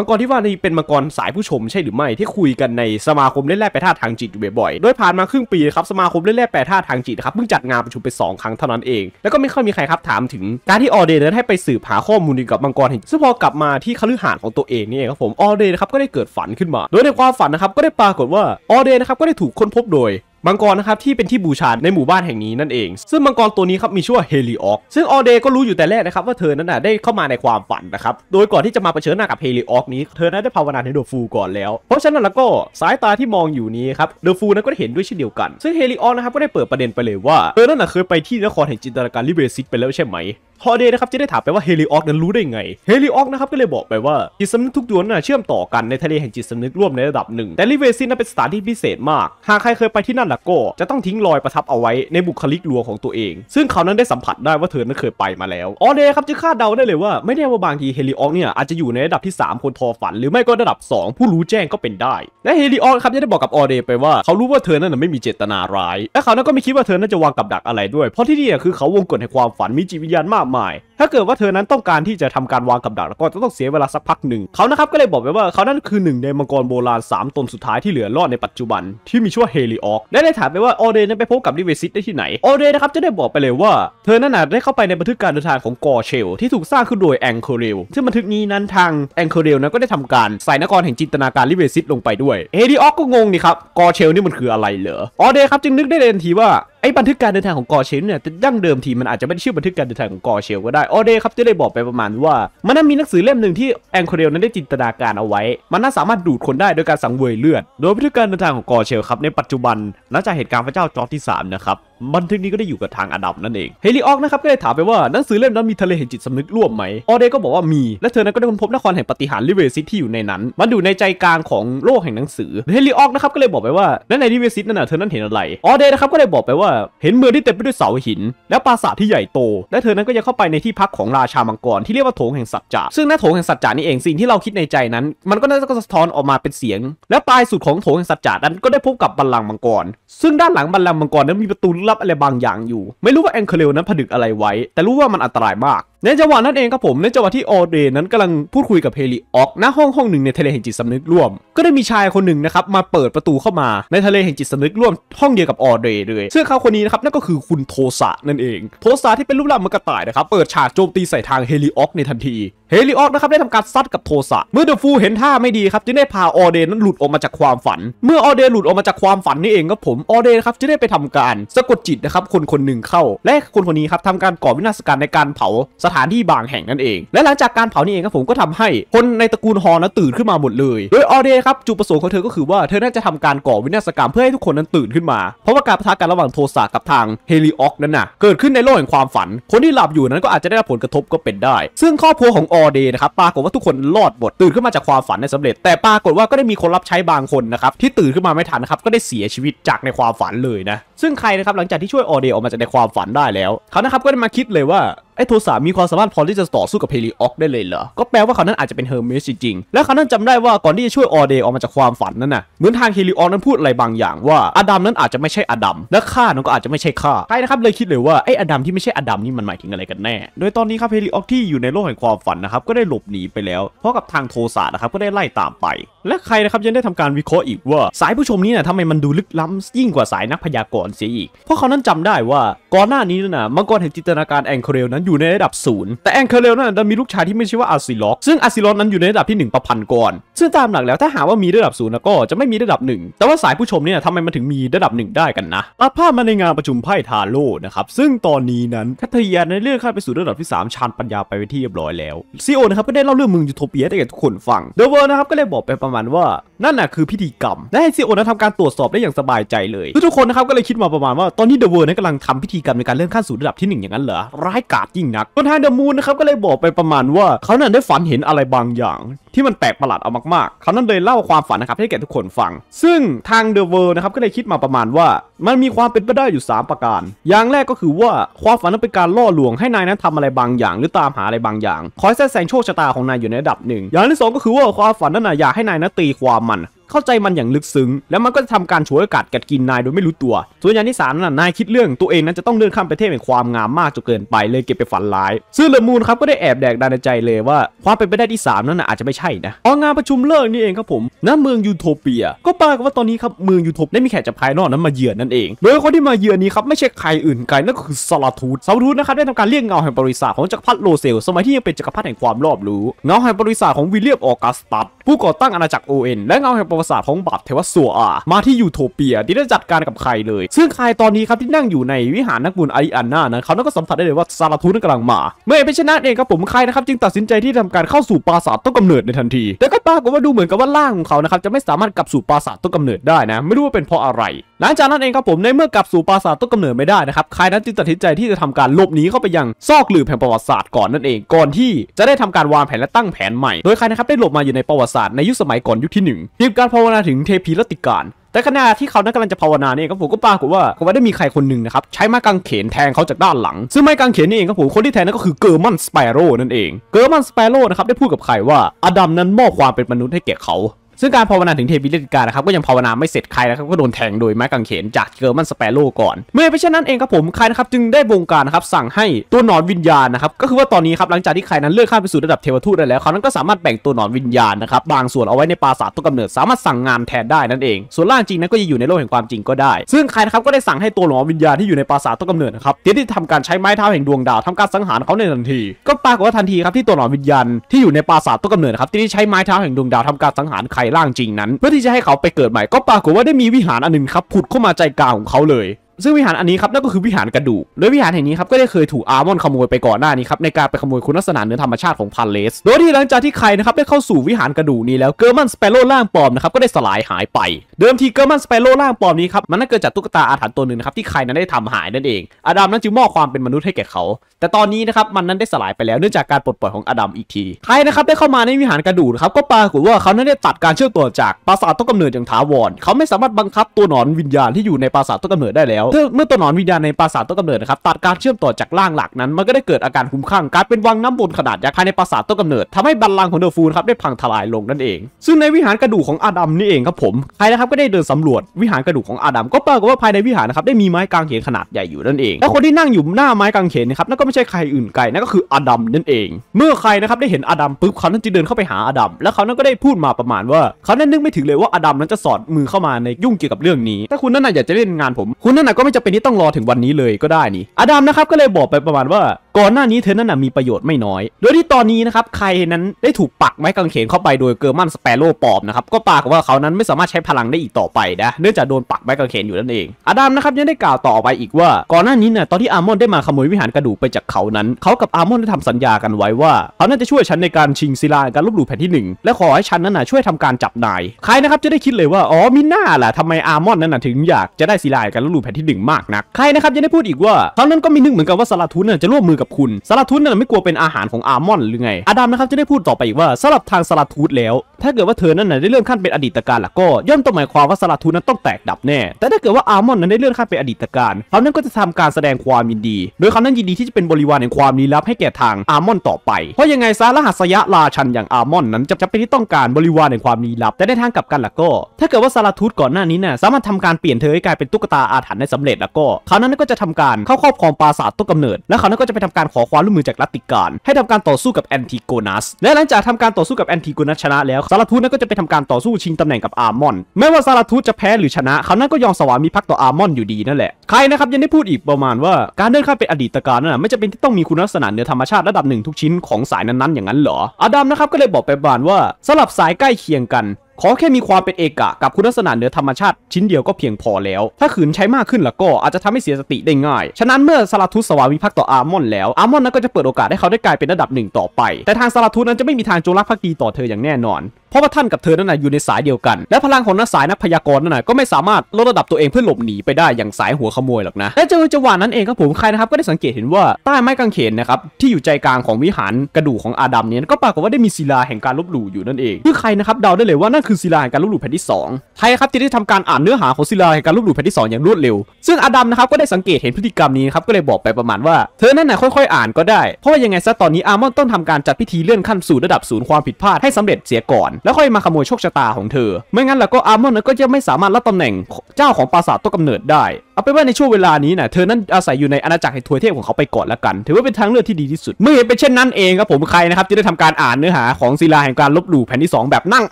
มังกรที่ว่านี่เป็นมังกรสายผู้ชมใช่หรือไม่ที่คุยกันในสมาคมเล่นแร่แปรธาตุทางจิตอยู่บ่อยๆ โดยผ่านมาครึ่งปีครับสมาคมเล่นแร่แปรธาตุทางจิตครับเพิ่งจัดงานประชุมไป 2 ครั้งเท่านั้นเองแล้วก็ไม่ค่อยมีใครครับถามถึงการที่ออเดนนั้นให้ไปสืบหาข้อมูลเกี่ยวกับมังกรเห็นซึ่งพอกลับมาที่คฤหาสน์ของตัวเองนี่เองครับผมออเดนครับก็ได้เกิดฝันขึ้นมา โดยในความฝันนะครับก็ได้ปรากฏว่าออเดนนะครับก็ได้ถูกค้นพบโดยมังกรนะครับที่เป็นที่บูชาในหมู่บ้านแห่งนี้นั่นเอง ซึ่งมังกรตัวนี้ครับมีชื่อว่าเฮลิออกซึ่งออเดก็รู้อยู่แต่แรกนะครับ ว่าเธอนั้นน่ะได้เข้ามาในความฝันนะครับ โดยก่อนที่จะมาเผชิญหน้ากับเฮลิออกนี้เธอนั้นได้ภาวนาในเดอะฟูก่อนแล้ว เพราะฉะนั้นแล้วก็สายตาที่มองอยู่นี้ครับเดอะฟูนั้นก็เห็นด้วยเช่นเดียวกันซึ่งเฮลิออกนะครับก็ได้เปิดประเด็นไปเลยว่าเธอนั้นน่ะเคยไปที่นครแห่งจินตนาการลิเบซิตไปแล้วใช่ไหมฮอเดย์นะครับจะได้ถามไปว่าเฮลิออกนั้นรู้ได้ไงเฮลิออกนะครับก็เลยบอกไปว่า จิตสำนึกทุกดวงน่ะเชื่อมต่อกันในทะเลแห่งจิตสำนึกร่วมในระดับหนึ่งแต่ลิเวซินนั้นเป็นสถานที่พิเศษมาก หากใครเคยไปที่นั่นล่ะก็ จะต้องทิ้งรอยประทับเอาไว้ในบุคลิกลัวของตัวเอง ซึ่งเขานั้นได้สัมผัสได้ว่าเธอนั้นเคยไปมาแล้วออเดย์ครับจะคาดเดาได้เลยว่าไม่แน่ว่าบางทีเฮลิออกเนี่ยอาจจะอยู่ในระดับที่ 3 คนทอฝัน หรือไม่ก็ระดับ 2 ผู้รู้แจ้งก็เป็นได้ และเฮลิออกครับจะได้บอกกับออเดย์ไปว่าเขารู้ว่าเธอนั้นไม่มีเจตนาร้ายและเขานั้นก็ไม่คิดว่าเธอนั้นจะวางกับดักอะไรด้วยเพราะที่นี่คือเขาวงกฏแห่งความฝันมีจิตวิญญาณมาก my. ถ้าเกิดว่าเธอนั้นต้องการที่จะทำการวางกับดักแล้วก็จะต้องเสียเวลาสักพักหนึ่งเขานะครับก็เลยบอกไว้ว่าเขานั้นคือหนึ่งในมังกรโบราณ 3 ตนสุดท้ายที่เหลือรอดในปัจจุบันที่มีชื่อว่าเฮลิออกและได้ถามไปว่าออเดนั้นไปพบกับดิเวซิตได้ที่ไหนออเดนนะครับจะได้บอกไปเลยว่า เธอนั้นได้เข้าไปในบันทึกการเดินทางของกอเชล ที่ถูกสร้างขึ้นโดยแองเคอเรลซึ่งบันทึกนี้นั้นทางแองเคอเรลนั้นก็ได้ทำการใส่นกรแห่งจินตนาการดิเวซิตลงไปด้วยเฮลิออกก็งงนี่ครับกอเชลนี่มันคืออะไรเหรอออเดครับจึงนึกได้เลยทีว่าไอ้บันทึกการเดินทางของกอเชลเนี่ยดั้งเดิมทีมันอาจจะไม่ได้ชื่อบันทึกการเดินทางของกอเชลก็ได้ออเดครับจะได้บอกไปประมาณว่า มันน่ามีหนังสือเล่มหนึ่งที่แองโคเดลนั้นได้จินตนาการเอาไว้ มันน่าสามารถดูดคนได้โดยการสังเวยเลือด โดยพิธิการเดินทางของกอเชลครับในปัจจุบันหลังจากเหตุการณ์พระเจ้าจอร์จที่ 3 นะครับบันทึกนี้ก็ได้อยู่กับทางอดัมนั่นเอง เฮลิออกนะครับก็ได้ถามไปว่าหนังสือเล่มนั้นมีทะเลแห่งจิตสำนึกร่วมไหม ออเดก็บอกว่ามี และเธอนั้นก็ได้ค้นพบนครแห่งปฏิหารริเวซิตที่อยู่ในนั้นมันอยู่ในใจกลางของโลกแห่งหนังสือ เฮลิออกนะครับก็เลยบอกไปว่าและในริเวซิตนั้นน่ะเธอนั้นเห็นอะไร ออเดนะครับก็ได้บอกไปว่า เห็นเมืองที่เต็มไปด้วยเสาหิน และปราสาทที่ใหญ่โตและเธอนั้นก็จะเข้าไปในที่พักของราชามังกรที่เรียกว่าโถงแห่งสัจจะซึ่งหน้าโถงแห่งสัจจะนี่เองสิ่งที่เราคิดในใจนั้นมันก็น่าจะสะท้อนออกมาเป็นเสียงและปลายสุดของโถงแห่งสัจจะนั้นก็ได้พบกับบัลลังก์มังกร ซึ่งด้านหลังบัลลังก์มังกรนั้นมีประตูลับอะไรบางอย่างอยู่ ไม่รู้ว่า แองเคเลนั้นผดึกอะไรไว้ แต่รู้ว่ามันอันตรายมากในจังหวะนั้นเองครับผมในจังหวะที่โอเดนนั้นกำลังพูดคุยกับเฮลิออกณห้อง ห้องหนึ่งในทะเลแห่งจิตสำนึกร่วม ก็ได้มีชายคนหนึ่งนะครับมาเปิดประตูเข้ามาในทะเลแห่งจิตสำนึกร่วมห้องเดียวกับโอเดเลยซึ่งเขาคนนี้นะครับนั่นก็คือคุณโทสะนั่นเอง โทสะที่เป็นรูปร่างมังกรต่ายนะครับเปิดฉากโจมตีใส่ทางเฮลิออกในทันทีเฮลิออกนะครับได้ทำการซัดกับโทสะ เมื่อเดฟูเห็นท่าไม่ดีครับจึงได้พาออเดนนั้นหลุดออกมาจากความฝัน เมื่อออเดนหลุดออกมาจากความฝันนี่เองครับผมออเดนครับจึงได้ไปทำการ สะกดจิตนะครับคนคนหนึ่งเข้า และคนคนนี้ครับทำการก่อวินาศกรรในการเผาถานที่บางแห่งนั่นเอง และหลังจากการเผานี่เองครับผมก็ทำให้ คนในตระกูลฮอนั้นตื่นขึ้นมาหมดเลย โดยออเดย์ครับจุดประสงค์ของเธอก็คือว่าเธอน่าจะทำการก่อวินาศกรรมเพื่อให้ทุกคนนั้นตื่นขึ้นมา เพราะว่าการประทะกันระหว่างโทสะกับทางเฮลิออกนั้นน่ะเกิดขึ้นในโลกแห่งความฝัน คนที่หลับอยู่นั้นก็อาจจะได้รับผลกระทบก็เป็นได้ ซึ่งครอบครัวของออเดย์นะครับปรากฏว่าทุกคนรอดหมดตื่นขึ้นมาจากความฝันได้สำเร็จ แต่ปรากฏว่าก็ได้มีคนรับใช้บางคนนะครับที่ตื่นขึ้นมาไม่ทันครับก็ได้เสียชีวิตจากในความฝันเลยนะ ซึ่งใครนะครับหลังจากที่ช่วยออเดออกมาจากในความฝันได้แล้วเขานะครับก็ได้มาคิดเลยว่าไอ้โทสามีความสามารถพอที่จะต่อสู้กับเพลิออกได้เลยเหรอ ก็แปลว่าเขานั้นอาจจะเป็นเฮอร์เมสจริงๆและเขานั้นจำได้ว่าก่อนที่จะช่วยออเดย์ออกมาจากความฝันนั้นน่ะ เหมือนทางเฮลิออกนั้นพูดอะไรบางอย่าง ว่าอดัมนั้นอาจจะไม่ใช่อดัม และข้านั้นก็อาจจะไม่ใช่ข้าใช่นะครับเลยคิดเลยว่าไอ้อดัมที่ไม่ใช่อดัมนี่มันหมายถึงอะไรกันแน่ โดยตอนนี้ครับเฮลิออกที่อยู่ในโลกแห่งความฝันนะครับก็ได้หลบหนีไปแล้ว เพราะกับทางโทสานะครับก็ได้ไล่ตามไป และใครนะครับยังได้ทำการวิเคราะห์อีกว่า สายผู้ชมนี้นะทำไมมันดูลึกล้ำยิ่งกว่าสายนักพยากรณ์เสียอีกเพราะเขานั้นจำได้ว่าก่อนหน้านี้นะมังกรแห่งจินตนาการแองเคเรลนั้นอยู่ในระดับศูนย์แต่แองเคเลนั้นดัมีลูกชายที่ไม่ชื่อว่าอาซิล็อก ซึ่งอาซิล็อกนั้นอยู่ในระดับที่1ประพันธ์ก่อน ซึ่งตามหลักแล้วถ้าหาว่ามีระดับศูนย์ก็จะไม่มีระดับ 1 แต่ว่าสายผู้ชมเนี่ยทำไมมันถึงมีระดับ 1 ได้กันนะตัดภาพมาในงานประชุมไพ่ทาโร่นะครับ ซึ่งตอนนี้นั้นคาเทียในเรื่องข้าไปสู่ระดับที่ 3ชานปัญญาไปที่เรียบร้อยแล้ว ซีโอนะครับก็ได้เล่าเรื่องมึงยูโทเปียให้แก่ทุกคนฟัง เดวเวอร์นะครับก็เลยบอกไปประมาณว่านั่นน่ะคือพิธีกรรมและให้ซีโอนั้นทำการตรวจสอบได้อย่างสบายใจเลยทุกคนนะครับก็เลยคิดมาประมาณว่าตอนนี้เดวเวอร์นักำลังทำพิธีกรรมในการเลื่อนขั้นสู่ระดับที่ 1 อย่างนั้นเหรอร้ายกาจิ่งนักคนทางเดอะมูนนะครับก็เลยบอกไปประมาณว่าเขานั้นได้ฝันเห็นอะไรบางอย่าง ที่มันแปลกประหลาดเอามากๆเขานั้นเลยเล่าความฝันนะครับให้แก่ทุกคนฟัง ซึ่งทางเดอะเวิร์นะครับก็เลยคิดมาประมาณว่ามันมีความเป็นไปได้อยู่ 3 ประการอย่างแรกก็คือว่า ความฝันนั้นเป็นการล่อลวงให้นายนั้นทำอะไรบางอย่าง หรือตามหาอะไรบางอย่างคอยแทรกแซงโชคชะตาของนายอยู่ในระดับหนึ่งอย่างที่ 2 ก็คือว่าความฝันนั้นอยากให้นายนั้นตีความมันเข้าใจมันอย่างลึกซึ้ง แล้วมันก็จะทำการฉวยโอกาสกัดกินนายโดยไม่รู้ตัว ส่วนอย่างที่มนั้นนายคิดเรื่องตัวเองนั้นจะต้องเดินข้ามประเทศแห่งความงามมากจนเกินไปเลยเก็บไปฝันร้ายซึ่งเลมูนครับ ก็ได้แอบแดกดันใจเลยว่าความเป็นไปได้ที่ 3 นั้นอาจจะไม่ใช่นะ๋องานประชุมเลิกนี่เองครับผมณเมืองยูโทเปีย ก็ปรากฏว่าตอนนี้ครับเมืองยูโทปได้มีแขกจากภายนอกนั้นมาเยือนนั่นเอง โดยคนที่มาเยือนนี้ครับไม่ใช่ใครอื่นไกลนั่นก็คือซาลาทูตซาลาทูตนะครับได้ทำการเรียกเงาแห่งบริษัทของจักรพรรดิโลเซลสมัยที่ยังเป็นจักรพรรดิแห่งความรอบรู้เงาแห่งบริษัทของวิลเลียมออกัสตัสผู้ก่อตั้งอาณาจักรโอเอ็นและเงาแห่งประวัติศาสตร์ของบาปเทวสัวอามาที่ยูโทเปียที่ได้จัดการกับใครเลย ซึ่งใครตอนนี้ครับ ที่นั่งอยู่ในวิหารนักบุญอิอันนานะ เขาก็สัมผัสได้เลยว่าซาลาทูนกำลังมา เมื่อเอเปชนะเองครับ ผม ใครนะครับจึงตัดสินใจที่ทำการเข้าสู่ปราสาทต้นกำเนิดในทันที แต่ก็ปรากฏว่าดูเหมือนกับว่าร่างของเขานะครับจะไม่สามารถกลับสู่ปราสาทต้นกำเนิดได้นะ ไม่รู้ว่าเป็นเพราะอะไรหลังจากนั้นเองครับผมในเมื่อกลับสู่ปราสาทต้นกำเนิดไม่ได้นะครับใครนั้นจึงตัดสินใจที่จะทำการหลบหนีเข้าไปยังซอกหลืบแห่งประวัติศาสตร์ก่อนนั่นเองก่อนที่จะได้ทำการวางแผนและตั้งแผนใหม่ โดยใครนะครับได้หลบมาอยู่ในประวัติศาสตร์ในยุคสมัยก่อนยุคที่1ทีมการภาวนาถึงเทพีรติการแต่ขณะที่เขานั้นกำลังจะภาวนาเนี่ยครับผมก็ปรากฏว่าเขาได้มีใครคนหนึ่งนะครับใช้ไม้กางเขนแทงเขาจากด้านหลัง ซึ่งไม้กางเขนนี่เองครับผมคนที่แทงนั่นก็คือเกอร์มันสเปโร่นั่นเองเกอร์มันสเปโร่นะครับได้พูดกับใครว่าอดัมนั้นมอบความเป็นมนุษย์ให้แก่เขาซึ่งการภาวนาถึงเทพเลติกานะครับก็ยังภาวนาไม่เสร็จใครนะครับก็โดนแทงโดยไม้กางเขน จากเกอร์มันสเปโร่ก่อน เมื่อเป็นเช่นนั้นเองครับผมใครนะครับจึงได้บงการนะครับสั่งให้ตัวหนอนวิญญาณนะครับก็คือว่าตอนนี้ครับ หลังจากที่ใครนั้นเลื่อนข้ามไปสู่ระดับเทวทูตได้แล้ว เขานั้นก็สามารถแบ่งตัวหนอนวิญญาณนะครับบางส่วนเอาไว้ในปราสาทต้นกำเนิด สามารถสั่งงานแทนได้นั่นเองส่วนล่างจริงนั้นก็จะอยู่ในโลกแห่งความจริงก็ได้ ซึ่งใครนะครับก็ได้สั่งให้ตัวหนอนวิญญาณที่อยู่ในปราสาทต้นกำเนิดนะครับที่ทการใช้ไม้เท้าแห่งดวงดาวทำการสังหารเขาในทันที ก็ปรากฏว่าทันทีครับที่ตัวหนอนวิญญาณที่อยู่ในปราสาทต้นกำเนิดครับีใช้ไม้เท้าแห่งดวงดาวทการสังหารใร่างจริงนั้นเพื่อที่จะให้เขาไปเกิดใหม่ก็ปรากฏว่าได้มีวิหารอันหนึ่งครับผุดเข้ามาใจกลางของเขาเลยซึ่งวิหารอันนี้ครับนั่นก็คือวิหารกระดูกโดยวิหารแห่งนี้ครับก็ได้เคยถูกอาร์มอนขโมยไปก่อนหน้านี้ครับ ในการไปขโมยคุณลักษณะเนื้อธรรมชาติของพาเลส โดยที่หลังจากที่ใครนะครับได้เข้าสู่วิหารกระดูกนี้แล้ว เกอร์มันสเปโร่ร่างปลอมนะครับก็ได้สลายหายไป เดิมทีเกอร์มันสเปโร่ร่างปลอมนี้ครับมันน่าเกิดจากตุ๊กตาอาถรรพ์ตัวหนึ่งนะครับที่ใครนั้นได้ทำหายนั่นเองอดัมนั้นจึงมอบความเป็นมนุษย์ให้แก่เขา แต่ตอนนี้นะครับมันนั้นได้สลายไปแล้วเนื่องจากการปลดปล่อยของอดัมอีกทีใครนะครับได้เข้ามาในวิหารกระดูกครับก็ปรากฏว่าเขานั้นได้ตัดการเชื่อมต่อจากปราสาทต้นกำเนิดอย่างถาวรเขาไม่สามารถบังคับตัวหนอนวิญญาณที่อยู่ในปราสาทต้นกำเนิดได้แล้วเมื่อตัวหนอนวิญญาณในปราสาทต้นกำเนิดนะครับตัดการเชื่อมต่อจากร่างหลักนั้นมันก็ได้เกิดอาการคุ้มข้างกลายเป็นวังน้ำบนขนาดยักษ์ภายในปราสาทต้นกำเนิดทำให้บัลลังก์ของเดอร์ฟูลครับได้พังทลายลงนั่นเอง ซึ่งในวิหารกระดูกของอาดัมนี่เองครับผมใครนะครับก็ได้เดินสำรวจวิหารกระดูกของอาดัมก็ปรากฏว่าภายในวิหารนะครับได้มีไม้กางเขนขนาดใหญ่อยู่นั่นเองและคนที่นั่งอยู่หน้าไม้กางเขนนะครับนั่นก็ไม่ใช่ใครอื่นไกลนั่นก็คืออาดัมนั่นเอง เมื่อใครนะครับได้เห็นอดัมปุ๊บเขานั้นจึงเดินเข้าไปหาอดัมแลวเขานั้นก็ได้พูดมาประมาณว่าเขานั้นนึกไม่ถึงเลยว่าอดัมนั้นจะสอดมือเข้ามาในยุ่งเกี่ยวกับเรื่องนี้ถ้าคุณนั่นน่ะอยากจะเล่นงานผมคุณนั่นน่ะก็ไม่จำเป็นที่ต้องรอถึงวันนี้เลยก็ได้นี่อดัมนะครับก็เลยบอกไปประมาณว่าก่อนหน้านี้เธอนั้นน่ะมีประโยชน์ไม่น้อย โดยที่ตอนนี้นะครับใครนั้นได้ถูกปักไม้กางเขนเข้าไปโดยเกอร์มันสเปโร่ปอบนะครับก็ปากว่าเขานั้นไม่สามารถใช้พลังได้อีกต่อไปนะเนื่องจากโดนปักไม้กางเขนอยู่นั่นเองอดัมนะครับยังได้กล่าวต่อไปอีกว่า ก่อนหน้านี้น่ะตอนที่อาร์มอนได้มาขโมยวิหารกระดูกไปจากเขานั้น เขากับอาร์มอนได้ทำสัญญากันไว้ว่าเขาน่าจะช่วยฉันในการชิงศิลาการลบหลู่แผ่นที่ 1 และขอให้ฉันนั้นน่ะช่วยทำการจับนายใครนะครับจะได้คิดเลยว่าอ๋อมิน่าล่ะทำไมอาร์มอนนั้นนะถึงอยากจะได้ศิลาการลบหลู่แผ่นที่ 1 มากนัก ใครนะครับยังได้พูดอีกว่าเขานั้นก็มีนึกเหมือนกับว่าสลาทูนจะร่วมมือกับับคุณสลัดทูตเนี่ยไม่กลัวเป็นอาหารของอาร์มอนหรือไง อาดัมนะครับจะได้พูดต่อไปอีกว่าสำหรับทางสลัดทูตแล้ว ถ้าเกิดว่าเธอนั้นน่ยได้เลื่อนขั้นเป็นอดีตการล่ะก็ย่อมต้องหมายความว่าสลัดทูตนั้นต้องแตกดับแน่แต่ถ้าเกิดว่าอาร์มอนนั้นได้เลื่อนขั้นเป็นอดีตการเขานั้นก็จะทำการแสดงความยินดีโดยเขานั้นยินดีที่จะเป็นบริวารแห่งความลี้ลับให้แก่ทางอาร์มอนต่อไป เพราะยังไงซารหัสยะราชันอย่างอาร์มอนนั้นจะเป็นที่ต้องการบริวารแห่งความลี้ลับ แต่ในทางกลับกันล่ะก็ ถ้าเกิดว่าสลัดทูตก่อนหน้านี้น่ะสามารถทำการเปลี่ยนเธอให้กลายเป็นตุ๊กตาอาถรรพ์ได้สำเร็จแล้วก็เขานั้นก็จะทำการเข้าครอบครองปราสาทต้นกำเนิดและเขานั้นก็จะไปทำการขอความร่วมมือจากรัติการ ให้ทำการต่อสู้กับแอนติโกนัสและหลังจากทำการต่อสู้กับแอนติโกนัสชนะแล้ว ซาลาทูตนั้นก็จะไปทำการต่อสู้ชิงตำแหน่งกับอาร์มอนแม้ว่าซาลาทูตจะแพ้หรือชนะเขานั้นก็ยอมสวามิภักดิ์ต่ออาร์มอนอยู่ดีนั่นแหละ ใครนะครับ ยังได้พูดอีกประมาณว่า การเดินข้ามเป็นอดีตการนั้นไม่จำเป็นที่ต้องมีคุณลักษณะเหนือธรรมชาติระดับหนึ่งทุกชิ้นของสายนั้นๆอย่างนั้นหรออดัมนะครับก็เลยบอกไปบานว่าสลับสายใกล้เคียงกันขอแค่มีความเป็นเอกะกับคุณลักษณะเหนือธรรมชาติ ชิ้นเดียวก็เพียงพอแล้ว ถ้าขืนใช้มากขึ้นล่ะก็อาจจะทำให้เสียสติได้ง่าย ฉะนั้นเมื่อซาลาทุสสวามิภักต่ออาร์มอนแล้ว อาร์มอนนั้นก็จะเปิดโอกาสให้เขาได้กลายเป็นระดับหนึ่งต่อไป แต่ทางซาลาทสนั้นจะไม่มีทางโจรักภักดีต่อเธออย่างแน่นอนเพราะว่าท่านกับเธอนั่นนะอยู่ในสายเดียวกันและพลังของนักสายนักพยากรณ์นั่นนะก็ไม่สามารถลดระดับตัวเองเพื่อหลบหนีไปได้อย่างสายหัวขโมยหรอกนะและเจอจังหวะนั้นเองครับผมใครนะครับก็ได้สังเกตเห็นว่าใต้ไม้กางเขนนะครับที่อยู่ใจกลางของวิหารกระดูกของอาดัมเนี่ยก็ปรากฏว่าได้มีศิลาแห่งการลบหลู่อยู่นั่นเอง คือใครนะครับเดาได้เลยว่านั่นคือศิลาแห่งการลบหลู่แผ่นที่2ใครครับ ที่ได้ทำการอ่านเนื้อหาของศิลาแห่งการลบหลู่แผ่นที่ 2 อย่างรวดเร็ว ซึ่งอาดัมนะครับก็ได้สังเกตเห็นพฤติกรรมนี้ครับก็เลยบอกไปประมาณว่าเธอนั่นน่ะค่อยๆอ่านก็ได้เพราะว่ายังไงซะตอนนี้อามอนต้องทำการจัดพิธีเลื่อนขั้นสู่ระดับศูนย์ความผิดพลาดให้สำเร็จเสียก่อนแล้วค่อยมาขโมยโชคชะตาของเธอ ไม่งั้นแล้วก็อาร์มอนก็จะไม่สามารถรับตำแหน่งเจ้าของปราสาทต้นกำเนิดได้ เอาเป็นว่าในช่วงเวลานี้นะเธอนั้นอาศัยอยู่ในอาณาจักรแห่งทวยเทพของเขาไปก่อนล้วกัน ถือว่าเป็นทางเลือกที่ดีที่สุด เมื่อเห็นเป็นเช่นนั้นเองครับผมใครนะครับจะได้ทำการอ่านเนื้อหาของศิลาแห่งการลบหลู่แผ่นที่ 2 แบบนั่ง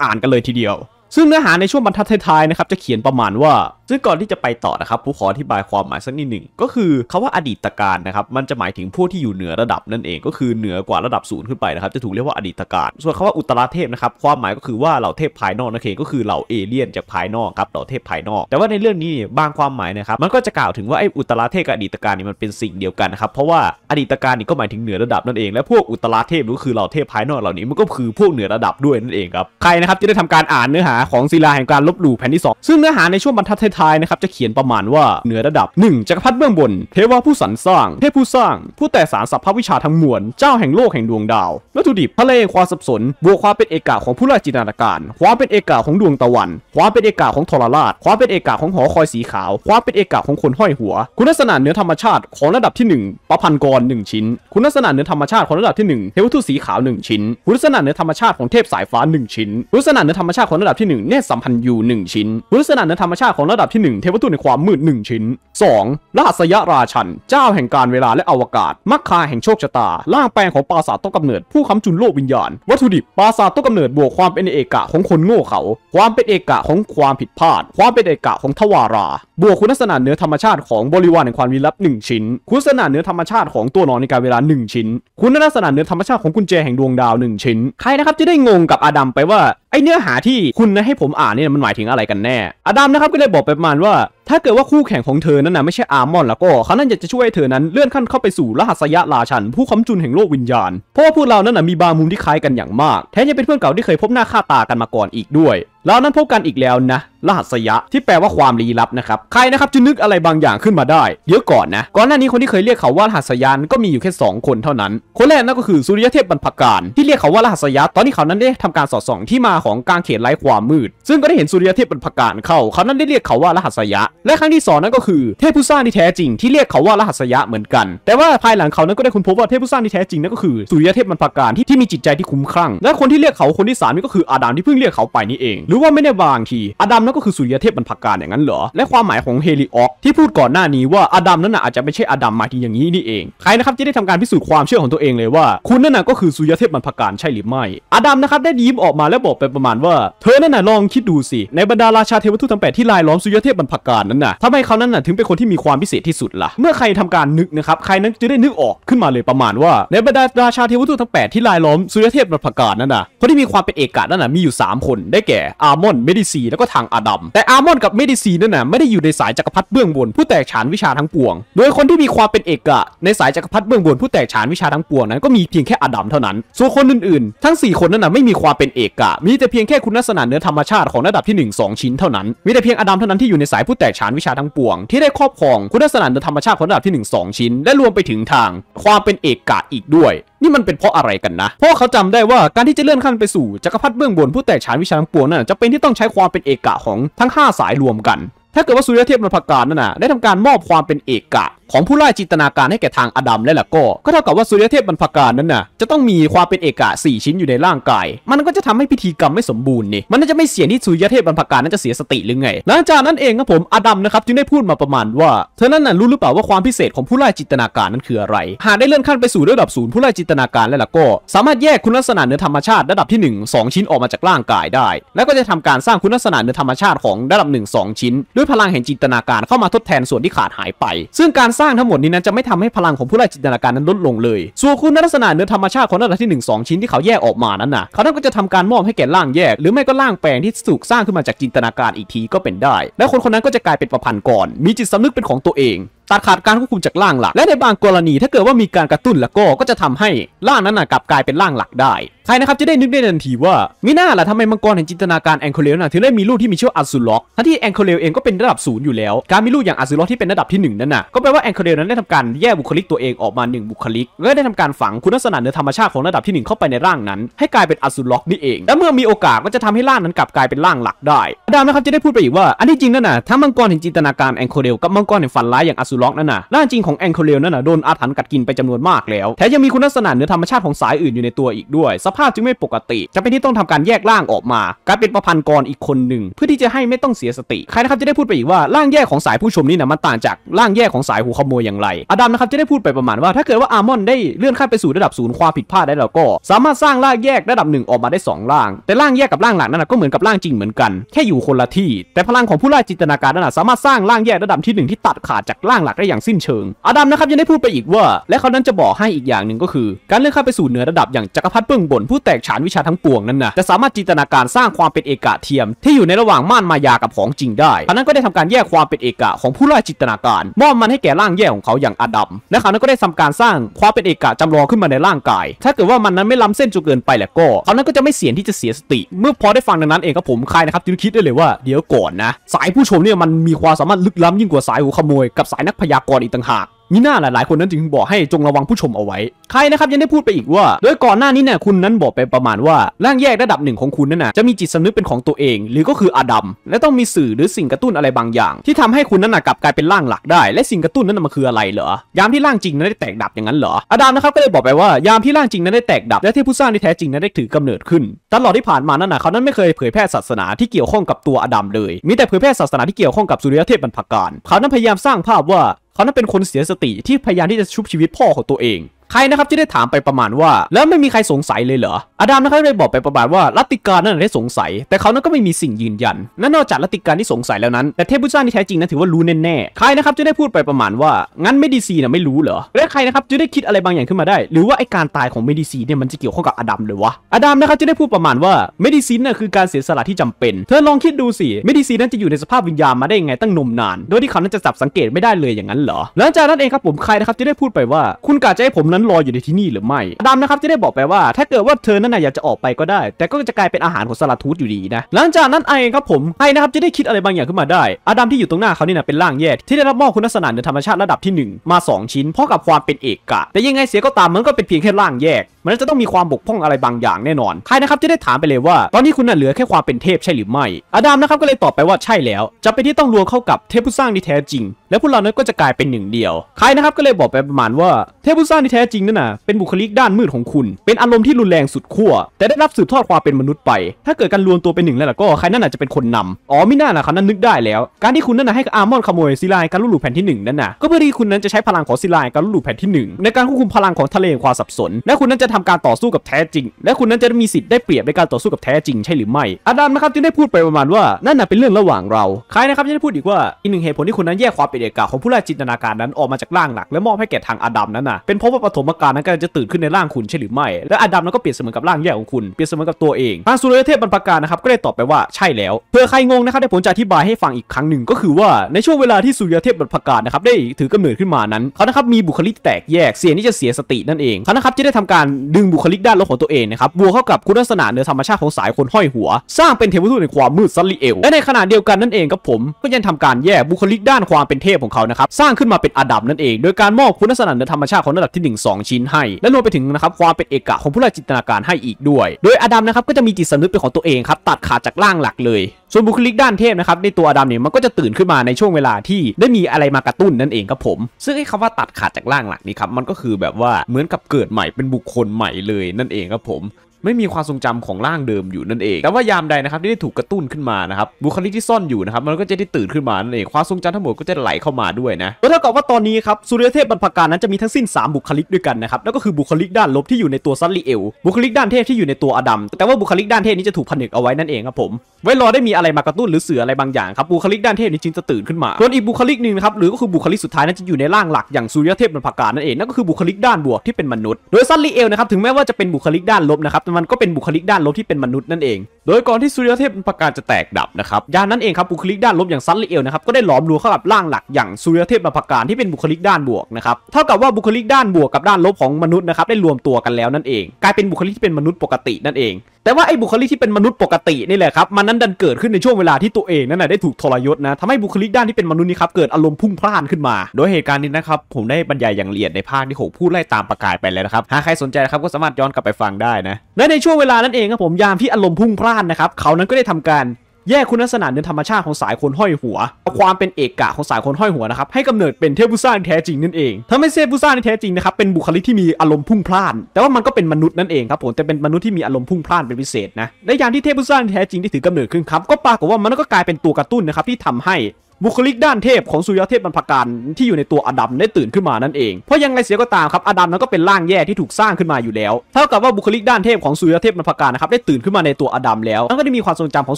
อ่านกันเลยทีเดียว ซึ่งเนื้อหาในช่วงบรรทัดท้ายๆนะครับจะเขียนประมาณว่าซึ่งก่อนที่จะไปต่อนะครับผู้ขออธิบายความหมายสักนิดหนึ่งก็คือคาว่าอดีตการนะครับมันจะหมายถึงผู้ที่อยู่เหนือระดับนั่นเอง ก็คือเหนือกว่าระดับศูนย์ขึ้นไปนะครับจะถูกเรียกว่าอดีตการส่วนคำว่าอุตราเทพนะครับความหมายก็คือว่าเหล่าเทพภายนอกนั่นเองก็คือเหล่าเอเลี่ยนจากภายนอกครับเหล่าเทพภายนอก แต่ว่าในเรื่องนี้บางความหมายนะครับมันก็จะกล่าวถึงว่าไอ้อุตราเทพกับอดีตการนี่มันเป็นสิ่งเดียวกันนะครับเพราะว่าอดีตการนี่ก็หมายถึงเหนือระดับนั่นเองและพวกอุตราเทพก็คือเหล่าเทพภายนอกเหล่านี้มันก็คือพวกเหนือระดับด้วยนั่นเองครับใครนะครับจะได้ทำการอ่านเนื้อหาของศิลาแห่งการลบหลู่แผ่นที่2 ซึ่งเนื้อหาในช่วงบรรทัดท้ายนะครับจะเขียนประมาณว่าเหนือระดับ 1. จักรพรรดิเบื้องบน เทวาผู้สรรสร้าง เทพผู้สร้างผู้แต่สารสัพพวิชาทั้งมวลเจ้าแห่งโลกแห่งดวงดาววัตถุดิบทะเลความสับสนบวกความเป็นเอกาของผู้ราชจินานาการความเป็นเอกาของดวงตะวันความเป็นเอกาของทรราชความเป็นเอกาของหอคอยสีขาวความเป็นเอกาของคนห้อยหัว คุณลักษณะเนื้อธรรมชาติของระดับที่ 1ประพันกร1ชิ้น คุณลักษณะเนื้อธรรมชาติของระดับที่1เทวทูตสีขาว1ชิ้นคุณลักษณะเนื้อธรรมชาติของเทพสายฟ้า 1 ชิ้นคุณลักษณะเหนือธรรมชาติของระดับที่1เนตสัมพันธ์ยู1ชิ้นคุณลักษณะเนื้อธรรมชาติของระดับบที่1เทพวัตถุในความมืด1ชิ้น 2. ราสยราชันเจ้าแห่งการเวลาและอวกาศ มักคาแห่งโชคชะตา ล่างแปลงของปราสาทต้องกำเนิด ผู้ค้ำจุนโลกวิญญาณ วัตถุดิบปราสาทต้องกำเนิดบวกความเป็นเอกะของคนโง่เขา ความเป็นเอกะของความผิดพลาด ความเป็นเอกะของทวารา บวกคุณลักษณะเนื้อธรรมชาติของบริวารแห่งความลี้ลับ1ชิ้น คุณลักษณะเนื้อธรรมชาติของตัวนอนในการเวลา 1 ชิ้น คุณลักษณะเนื้อธรรมชาติของกุญแจแห่งดวงดาว1ชิ้นใครนะครับจะได้งงกับอาดัมไปว่าไอเนื้อหาที่คุณให้ผมอ่านเนี่ยมันหมายถึงอะไรกันแน่อาดัมนะครับก็เลยบอกไปประมาณว่าถ้าเกิดว่าคู่แข่งของเธอนั้นนะไม่ใช่อาร์มอนแล้วก็เขานั้นอยากจะช่วยเธอนั้นเลื่อนขั้นเข้าไปสู่รหัสยะราชัน ผู้ค้ำจุนแห่งโลกวิญญาณ เพราะว่าพวกเรานั้นนะมีบางมุมที่คล้ายกันอย่างมากแถมยังเป็นเพื่อนเก่าที่เคยพบหน้าค่าตากันมาก่อนอีกด้วยแล้วนั้นพบกันอีกแล้วนะรหัสยะ ที่แปลว่าความลี้ลับนะครับ ใครนะครับจะนึกอะไรบางอย่างขึ้นมาได้เยอะก่อนนะก่อนหน้านี้คนที่เคยเรียกเขาว่ารหัสยานก็มีอยู่แค่2คนเท่านั้น คนแรกนั่นก็คือสุริยเทพบรรพการที่เรียกเขาว่ารหัสยะตอนนี้เขานั้นได้ทำการสอดส่องที่มาของกลางเขตไร้ความมืด ซึ่งก็ได้เห็นสุริยเทพบรรพการเข้าเขานั้นได้เรียกเขาว่ารหัสยะ และครั้งที่2นั่นก็คือเทพุซ่าที่แท้จริงที่เรียกเขาว่ารหัสยะเหมือนกัน แต่ว่าภายหลังเขานั้นก็ได้ค้นพบว่าเทพุซ่าที่แท้จริงนั่นก็คือ สุริยเทพบรรพการที่ที่มีจิตใจที่คุ้มครั่งและคนที่เรียกเขาคนที่3นี่ก็คืออาดามที่เพิ่งเรียกเขาไปนี่เองหรือว่าไม่ได้วางที อดัมนั่นก็คือสุริยเทพบรรพการอย่างนั้นเหรอ และความหมายของเฮลิออกที่พูดก่อนหน้านี้ว่าอดัมนั่นน่ะอาจจะไม่ใช่อดัมหมายถึงอย่างนี้นี่เอง ใครนะครับที่ได้ทำการพิสูจน์ความเชื่อของตัวเองเลยว่า คุณนั่นน่ะก็คือสุริยเทพบรรพการใช่หรือไม่ อดัมนะครับได้ยิ้มออกมาแล้วบอกไปประมาณว่าเธอนั่นน่ะลองคิดดูสิ ในบรรดาราชาเทวทูตทั้งแปดที่ลายล้อมสุริยเทพบรรพการนั้นน่ะทำไมเขานั้นน่ะถึงเป็นคนที่มีความพิเศษที่สุดล่ะ เมื่อใครทำการนึกนะครับ ใครนั้นจะได้นึกออกขึ้นมาเลยประมาณว่าในบรรดาราชาเทวทูตทั้งแปดที่ลายล้อมสุริยเทพบรรพการนั้นน่ะคนที่มีความเป็นเอกะนั่นน่ะมีอยู่ 3 คนได้แก่ออาร์มอนเมดิซีแล้วก็ทางอาดัมแต่อาร์มอนกับเมดิซีนั่นน่ะไม่ได้อยู่ในสาย จักรพรรดิเบื้องบน ผู้แตกฉานวิชาทั้งปวง โดยคนที่มีความเป็นเอกะในสาย จักรพรรดิเบื้องบน ผู้แตกฉานวิชาทั้งปวงนั้นก็มีเพียงแค่อาดัมเท่านั้น ส่วนคนอื่นๆ ทั้ง 4 คนนั้นน่ะไม่มีความเป็นเอกะมีแต่เพียงแค่คุณลักษณะเนื้อธรรมชาติของระดับที่1 2ชิ้นเท่านั้น มีแต่เพียงอาดัมเท่านั้นที่อยู่ในสายผู้แตกฉานวิชาทั้งปวง ที่ได้ครอบครองคุณลักษณะเนื้อธรรมชาติของระดับที่1 2ชิ้น และรวมไปถึงทาง ความเป็นเอกะอีกด้วยนี่มันเป็นเพราะอะไรกันนะ เพราะเขาจำได้ว่าการที่จะเลื่อนขั้นไปสู่จักรพรรดิเบื้องบนผู้แต่ฉานวิชาทั้งปวงนั่นจะเป็นที่ต้องใช้ความเป็นเอกะของทั้ง 5 สายรวมกัน ถ้าเกิดว่า สุริยเทพรพกาศนั่นน่ะได้ทำการมอบความเป็นเอกะของผู้ไล่จินตนาการให้แก่ทางอดัมและล่ะก็ก็เท่ากับว่าสุริยเทพบรรพการนั้นน่ะจะต้องมีความเป็นเอกะ4ชิ้นอยู่ในร่างกาย มันก็จะทำให้พิธีกรรมไม่สมบูรณ์นี่มันจะไม่เสีย ที่สุริยเทพบรรพการนั้นจะเสียสติหรือไง หลังจากนั้นเองครับผมอดัมนะครับจึงได้พูดมาประมาณว่า เธอนั้นน่ะรู้หรือเปล่าว่าความพิเศษของผู้ไล่จินตนาการนั้นคืออะไร หากได้เลื่อนขั้นไปสู่ระดับศูนย์ผู้ไล่จินตนาการและล่ะก็สามารถแยกคุณลักษณะเนื้อธรรมชาติระดับที่ 1 2 ชิ้นออกมาจากร่างกายได้ แล้วก็จะทำการสร้างคุณลักษณะเนือธรรมชาติของระดับ1 2ชิ้นด้วยพลังแห่งจินตนาการเข้ามาทดแทนส่วนที่ขาดหายไป ซึ่งการสร้างทั้งหมดนี้นั้นจะไม่ทำให้พลังของผู้ไร้จินตนาการนั้นลดลงเลย ส่วนคุณลักษณะเนื้อธรรมชาติของระดับที่1งชิ้นที่เขาแยกออกมานั้นนะเขาต่อนก็จะทำการมอบให้แก่ร่างแยก หรือไม่ก็ร่างแปลงที่สูกสร้างขึ้นมาจากจินตนาการอีกทีก็เป็นได้ และคนคนนั้นก็จะกลายเป็นประพันธ์ก่อน มีจิตสำนึกเป็นของตัวเอง ตัดขาดการควบคุมจากร่างหลัก และในบางกรณีถ้าเกิดว่ามีการกระตุ้นแล้วก็ก็จะทำให้ร่างนั้นน่ะกลับกลายเป็นร่างหลักได้ ใครนะครับจะได้นึกได้ทันทีว่ามิน่าล่ะทำไมมังกรแห่งจินตนาการแองโคเลนะถึงได้มีลูกที่มีชื่ออัสซูล็อกทั้งที่แองโคเลเองก็เป็นระดับศูนย์อยู่แล้ว การมีลูกอย่างอัสซูล็อกที่เป็นระดับที่1นั้นน่ะก็แปลว่าแอนคาเดลนั้นได้ทำการแยกบุคลิกตัวเองออกมา 1บุคลิกและได้ทำการฝังคุณลักษณะเหนือธรรมชาติของระดับที่ 1 เข้าไปในร่างนั้น ให้กลายเป็นอสุรล็อกนี่เอง และเมื่อมีโอกาสก็จะทำให้ร่างนั้นกลับกลายเป็นร่างหลักได้ดามนะครับจะได้พูดไปอีกว่า อันที่จริงนั่นน่ะถ้ามังกรเห็นจินตนาการแอนคาเดลกับมังกรเห็นฝันร้ายอย่างอสุรล็อกนั่นน่ะร่างจริงของแอนคาเดลนั่นน่ะโดนอาถรรพ์กัดกินไปจำนวนมากแล้วแถมยังมีคุณลักษณะเหนือธรรมชาติของสายอื่นอยู่ในตัวอีกด้วย สภาพจึงไม่ปกติจะเป็นที่ต้องทำการแยกร่างออกมา กลายเป็นประพันธ์กรอีกคนหนึ่งเพื่อที่จะให้ไม่ต้องเสียสติ ใครนะครับจะได้พูดไปอีกว่าร่างแยกของสายผู้ชมนี่น่ะมันต่างจากร่างแยกของสายหัวขโมยอย่างไรอดัมนะครับจะได้พูดไปประมาณว่าถ้าเกิดว่าอามอนได้เลื่อนขั้นไปสู่ระดับศูนย์ความผิดพลาดได้แล้วก็ สามารถสร้างร่างแยกระดับหนึ่งออกมาได้2ร่าง แต่ร่างแยกกับร่างหลักนั้นก็เหมือนกับร่างจริงเหมือนกันแค่อยู่คนละที่แต่พลังของผู้ล่าจินตนาการนั้นสามารถสร้างร่างแยกระดับที่1ที่ตัดขาดจากร่างหลักได้อย่างสิ้นเชิงอดัมนะครับยังได้พูดไปอีกว่า และเขานั้นจะบอกให้อีกอย่างหนึ่งก็คือการเลื่อนขั้นไปสู่เหนือระดับอย่างจักรพรรดิเบื้องบน ผู้แตกฉานวิชาทั้งปวงนั้นนะจะสามารถจินตนาการสร้างความเป็นเอกะเทียม ที่อยู่ในระหว่างม่านมายากับของจริงได้พลังก็ได้ทำการแยกความเป็นเอกะของผู้ล่าจินตนาการ มอบมันให้แก่ร่างแย่ของเขาอย่างอดัมนะครับนั้นก็ได้ทำการสร้างความเป็นเอกะจำลองขึ้นมาในร่างกาย ถ้าเกิดว่ามันนั้นไม่ล้าเส้นจนเกินไปแหละก็ เขานั้นก็จะไม่เสี่ยงที่จะเสียสติ เมื่อพอได้ฟังดังนั้นเองครับผมใครนะครับจึงคิดได้เลยว่า เดี๋ยวก่อนนะ สายผู้ชมเนี่ยมันมีความสามารถลึกล้ำยิ่งกว่าสายหูขโมย กับสายนักพยากรณ์อีกต่างหากมีหน้าหลายๆคนนั้นจึงบอกให้จงระวังผู้ชมเอาไว้ ใครนะครับยังได้พูดไปอีกว่า โดยก่อนหน้านี้เนี่ยคุณนั้นบอกไปประมาณว่าร่างแยกระดับหนึ่งของคุณนั่นนะจะมีจิตสำนึกเป็นของตัวเอง หรือก็คืออาดัมและต้องมีสื่อหรือสิ่งกระตุ้นอะไรบางอย่าง ที่ทำให้คุณนั้นนะกลับกลายเป็นร่างหลักได้และสิ่งกระตุ้นนั้นมันคืออะไรเหรอยามที่ร่างจริงนั้นได้แตกดับอย่างนั้นเหรอ อาดัมนะครับก็เลยบอกไปว่ายามที่ร่างจริงนั้นได้แตกดับ และที่ผู้สร้างที่แท้จริงนั้นได้ถือกำเนิดขึ้นตลอดที่ผ่านมานั้นนะเขานั้นไม่เคยเผยแพร่ศาสนาที่เกี่ยวข้องกับตัวอดัมเลยมีแต่เผยแพร่ศาสนาที่เกี่ยวข้องกับสุริยเทพบรรพการเขานั้นพยายามสร้างภาพว่าเขานั้นเป็นคนเสียสติที่พยายามที่จะชุบชีวิตพ่อของตัวเองใครนะครับที่ได้ถามไปประมาณว่า แล้วไม่มีใครสงสัยเลยเหรออาดามนะครับได้บอกไปประมาณว่าลัตติการนั่นได้สงสัย แต่เขานั้นก็ไม่มีสิ่งยืนยัน นั่นนอกจากลัตติการที่สงสัยแล้วนั้น แต่เทพุตรซ่าที่แท้จริงนั้นถือว่ารู้แน่ๆใครนะครับจะได้พูดไปประมาณว่า งั้นเมดิซีน่ะไม่รู้เหรอ และใครนะครับจะได้คิดอะไรบางอย่างขึ้นมาได้ หรือว่า ไอการตายของเมดิซีเนี่ยมันจะเกี่ยวข้องกับอาดัมเลยวะอาดัมนะครับจะได้พูดประมาณว่าเมดิซีน่ะคือการเสียสละที่จำเป็นเธอลองคิดดูสิเมดิซีนั้นจะอยู่ในสภาพวิญญาณมาได้ยังไงตั้งนมนานโดยที่เขานั้นจะจับสังเกตไม่ได้เลยอย่างนั้นเหรอ หลังจากนั้นเองครับผมใครนะครับจะได้พูดไปว่าคุณกาจะให้ผมั้นลอยอยู่ในที่นี่หรือไม่ดำนะครับจะได้บอกไปว่า ถ้าเกิดว่าเธอนั้นนะอยากจะออกไปก็ได้ แต่ก็จะกลายเป็นอาหารของสลัดทูตอยู่ดีนะ หลังจากนั้นไอครับผมไอนะครับจะได้คิดอะไรบางอย่างขึ้นมาได้อาดำมที่อยู่ตรงหน้าเขานี่นะเป็นร่างแยกที่ได้รับมอบคุณลักษณะเหนือธรรมชาติระดับที่ 1 มา 2 ชิ้นพร้อมกับความเป็นเอกะแต่ยังไงเสียก็ตามมันก็เป็นเพียงแค่ร่างแยกมันจะต้องมีความบกพร่องอะไรบางอย่างแน่นอน ใครนะครับจะได้ถามไปเลยว่า ตอนนี้คุณน่ะเหลือแค่ความเป็นเทพใช่หรือไม่ อาดามนะครับก็เลยตอบไปว่าใช่แล้ว จะไปที่ต้องรวมเข้ากับเทพผู้สร้างที่แท้จริง และพวกเรานั้นก็จะกลายเป็นหนึ่งเดียวใครนะครับก็เลยบอกไปประมาณว่าเทพผู้สร้างที่แท้จริงนั่นน่ะเป็นบุคลิกด้านมืดของคุณ เป็นอารมณ์ที่รุนแรงสุดขั้วแต่ได้รับสืบทอดความเป็นมนุษย์ไป ถ้าเกิดการรวมตัวเป็นหนึ่งแล้วล่ะก็ใครนั่นอาจจะเป็นคนนำอ๋อไม่น่าล่ะครับนั้นนึกได้แล้ว การที่คุณนั่นน่ะให้อารมอนขโมยซิลายการลุลูแผ่นที่1นั่นน่ะก็เพื่อที่คุณนั้นจะใช้พลังของซิลายการลุลูแผ่นที่1ในการควบคุมพลังของทะเลความสับสน และคุณนั้นจะททำการต่อสู้กับแท้จริง และคุณนั้นจะได้มีสิทธิ์ได้เปรียบในการต่อสู้กับแท้จริงใช่หรือไม่อาดัมนะครับจึงได้พูดไปประมาณว่านั่นน่ะเป็นเรื่องระหว่างเราใครนะครับจึงได้พูดอีกว่าอีกหนึ่งเหตุผลที่คุณนั้นแยกความเป็นเอกาของผู้ไร้จินตนาการนั้นออกมาจากร่างหลัก และมอบให้แก่ทางอาดัมนั้นน่ะเป็นเพราะว่าปฐมกาลนั้นกำลังจะตื่นขึ้นในร่างคุณใช่หรือไม่และอาดัมนั้นก็เปรียบเสมือนกับร่างแยกของคุณเปรียบเสมือนกับตัวเองทางสุรเทพบรรพการนะครับก็ได้ตอบไปว่าใช่แล้วเพื่อใครงงนะครับได้ผมจะอธิบายให้ฟังอีกครั้งหนึ่งก็คือว่าในช่วงเวลาที่สุรเทพบรรพการนะครับได้ถือกำเนิดขึ้นมานั้นเขานะครับมีบุคลิกแตกแยกเสียนี่จะเสียสตินั่นเองเขานะครับจะได้ทำการดึงบุคลิกด้านลบของตัวเองนะครับบวกเข้ากับคุณลักษณะเหนือธรรมชาติของสายคนห้อยหัว สร้างเป็นเทพทูตในความมืดซัลลีเอลและในขณะเดียวกันนั่นเองครับผมก็ยังทำการแย่บุคลิกด้านความเป็นเทพของเขานะครับสร้างขึ้นมาเป็นอดัมนั่นเอง โดยการมอบคุณลักษณะเหนือธรรมชาติของระดับที่1 2ชิ้นให้ และรวมไปถึงนะครับความเป็นเอกะของผู้ละจินตนาการให้อีกด้วย โดยอดัมนะครับก็จะมีจิตสำนึกเป็นของตัวเองครับตัดขาดจากร่างหลักเลยส่วนบุคลิกด้านเทพนะครับ ในตัวอดัมเนี่ยมันก็จะตื่นขึ้นมาในช่วงเวลาที่ได้มีอะไรมากระตุ้นนั่นเองครับผม ซึ่งไอ้คำว่าตัดขาดจากร่างหลักนี้ครับมันก็คือแบบว่า เหมือนกับเกิดใหม่เป็นบุคคลใหม่เลยนั่นเองครับผมไม่มีความทรงจำของร่างเดิมอยู่นั่นเอง แต่ว่ายามใดนะครับที่ได้ถูกกระตุ้นขึ้นมานะครับบุคลิกที่ซ่อนอยู่นะครับมันก็จะได้ตื่นขึ้นมานั่นเอง ความทรงจำทั้งหมดก็จะไหลเข้ามาด้วยนะก็เท่ากับว่าตอนนี้ครับสุริยเทพบรรพการนั้น จะมีทั้งสิ้น 3 บุคลิกด้วยกันนะครับนั่นก็คือบุคลิกด้านลบที่อยู่ในตัวซัลลีเอลบุคลิกด้านเทพที่อยู่ในตัวอดัมแต่ว่าบุคลิกด้านเทพนี้จะถูกผนึกเอาไว้นั่นเองครับผมไว้รอได้มีอะไรมากระตุ้นหรือเสืออะไรบางอย่างครับบุคลิกด้านเทพนี้จึงจะตื่นขึ้นมาส่วนอีกบุคลิกหนึ่งครับหรือก็คือบุคลิกสุดท้ายนั้นจะอยู่ในร่างหลักอย่างสุริยเทพบรรพการนั่นเองนั่นก็คือบุคลิกด้านบวกที่เป็นมนุษย์โดยซัลลีเอลนะครับถึงแม้ว่าจะเป็นบุคลิกด้านลบนะครับมันก็เป็นบุคลิกด้านลบที่เป็นมนุษย์นั่นเอง โดยก่อนที่สุริยเทพประกาศจะแตกดับนะครับยานนั้นเองครับบุคลิกด้านลบอย่างซันลีเอลนะครับก็ได้หลอมรวมเข้ากับร่างหลักอย่างสุริยเทพประกาศที่เป็นบุคลิกด้านบวกนะครับ เท่ากับว่าบุคลิกด้านบวกกับด้านลบของมนุษย์นะครับได้รวมตัวกันแล้วนั่นเอง กลายเป็นบุคลิกที่เป็นมนุษย์ปกตินั่นเองแต่ว่าไอ้บุคลิกที่เป็นมนุษย์ปกตินี่แหละครับ มันนั้นดันเกิดขึ้นในช่วงเวลาที่ตัวเองนั่นแหะได้ถูกทรยศนะทำให้บุคลิกด้านที่เป็นมนุษย์นี่ครับเกิดอารมณ์พุ่งพล่านขึ้นมา โดยเหตุการณ์นี้นะครับผมได้บรรยายอย่างละเอียดในภาคที่6พูดไล่ตามประกาศไปแล้วนะครับหากใครสนใจนะครับก็สามารถย้อนกลับไปฟังได้นะและในช่วงเวลานั้นเองครับผมยามที่อารมณ์พุ่งพล่านนะครับเขานั้นก็ได้ทำการแยกคุณลักษณะเดินธรรมชาติของสายคนห้อยหัวความเป็นเอกกะของสายคนห้อยหัวนะครับ ให้กำเนิดเป็นเทพบุซ่าแท้จริงนั่นเองท้าไม่เทพบุซ่าแท้จริงนะครับ เป็นบุคลิกที่มีอารมณ์พุ่งพล่านแต่ว่ามันก็เป็นมนุษย์นั่นเองครับผมแต่เป็นมนุษย์ที่มีอารมณ์พุ่งพล่านเป็นพิเศษนะในยามที่เทพบุซ่าแท้จริงที่ถือกำเนิดขึ้นครับก็ปรากฏว่ามันก็กลายเป็นตัวกระตุ้นนะครับที่ทำให้บุคลิกด้านเทพของสุยาเทพบรรพการที่อยู่ในตัวอดัมได้ตื่นขึ้นมานั่นเอง เพราะยังไงเสียก็ตามครับอดัมนั้นก็เป็นร่างแย่ที่ถูกสร้างขึ้นมาอยู่แล้วเท่ากับว่าบุคลิกด้านเทพของสุยาเทพบรรพการนะครับได้ตื่นขึ้นมาในตัวอดัมแล้วมันก็ได้มีความทรงจำของ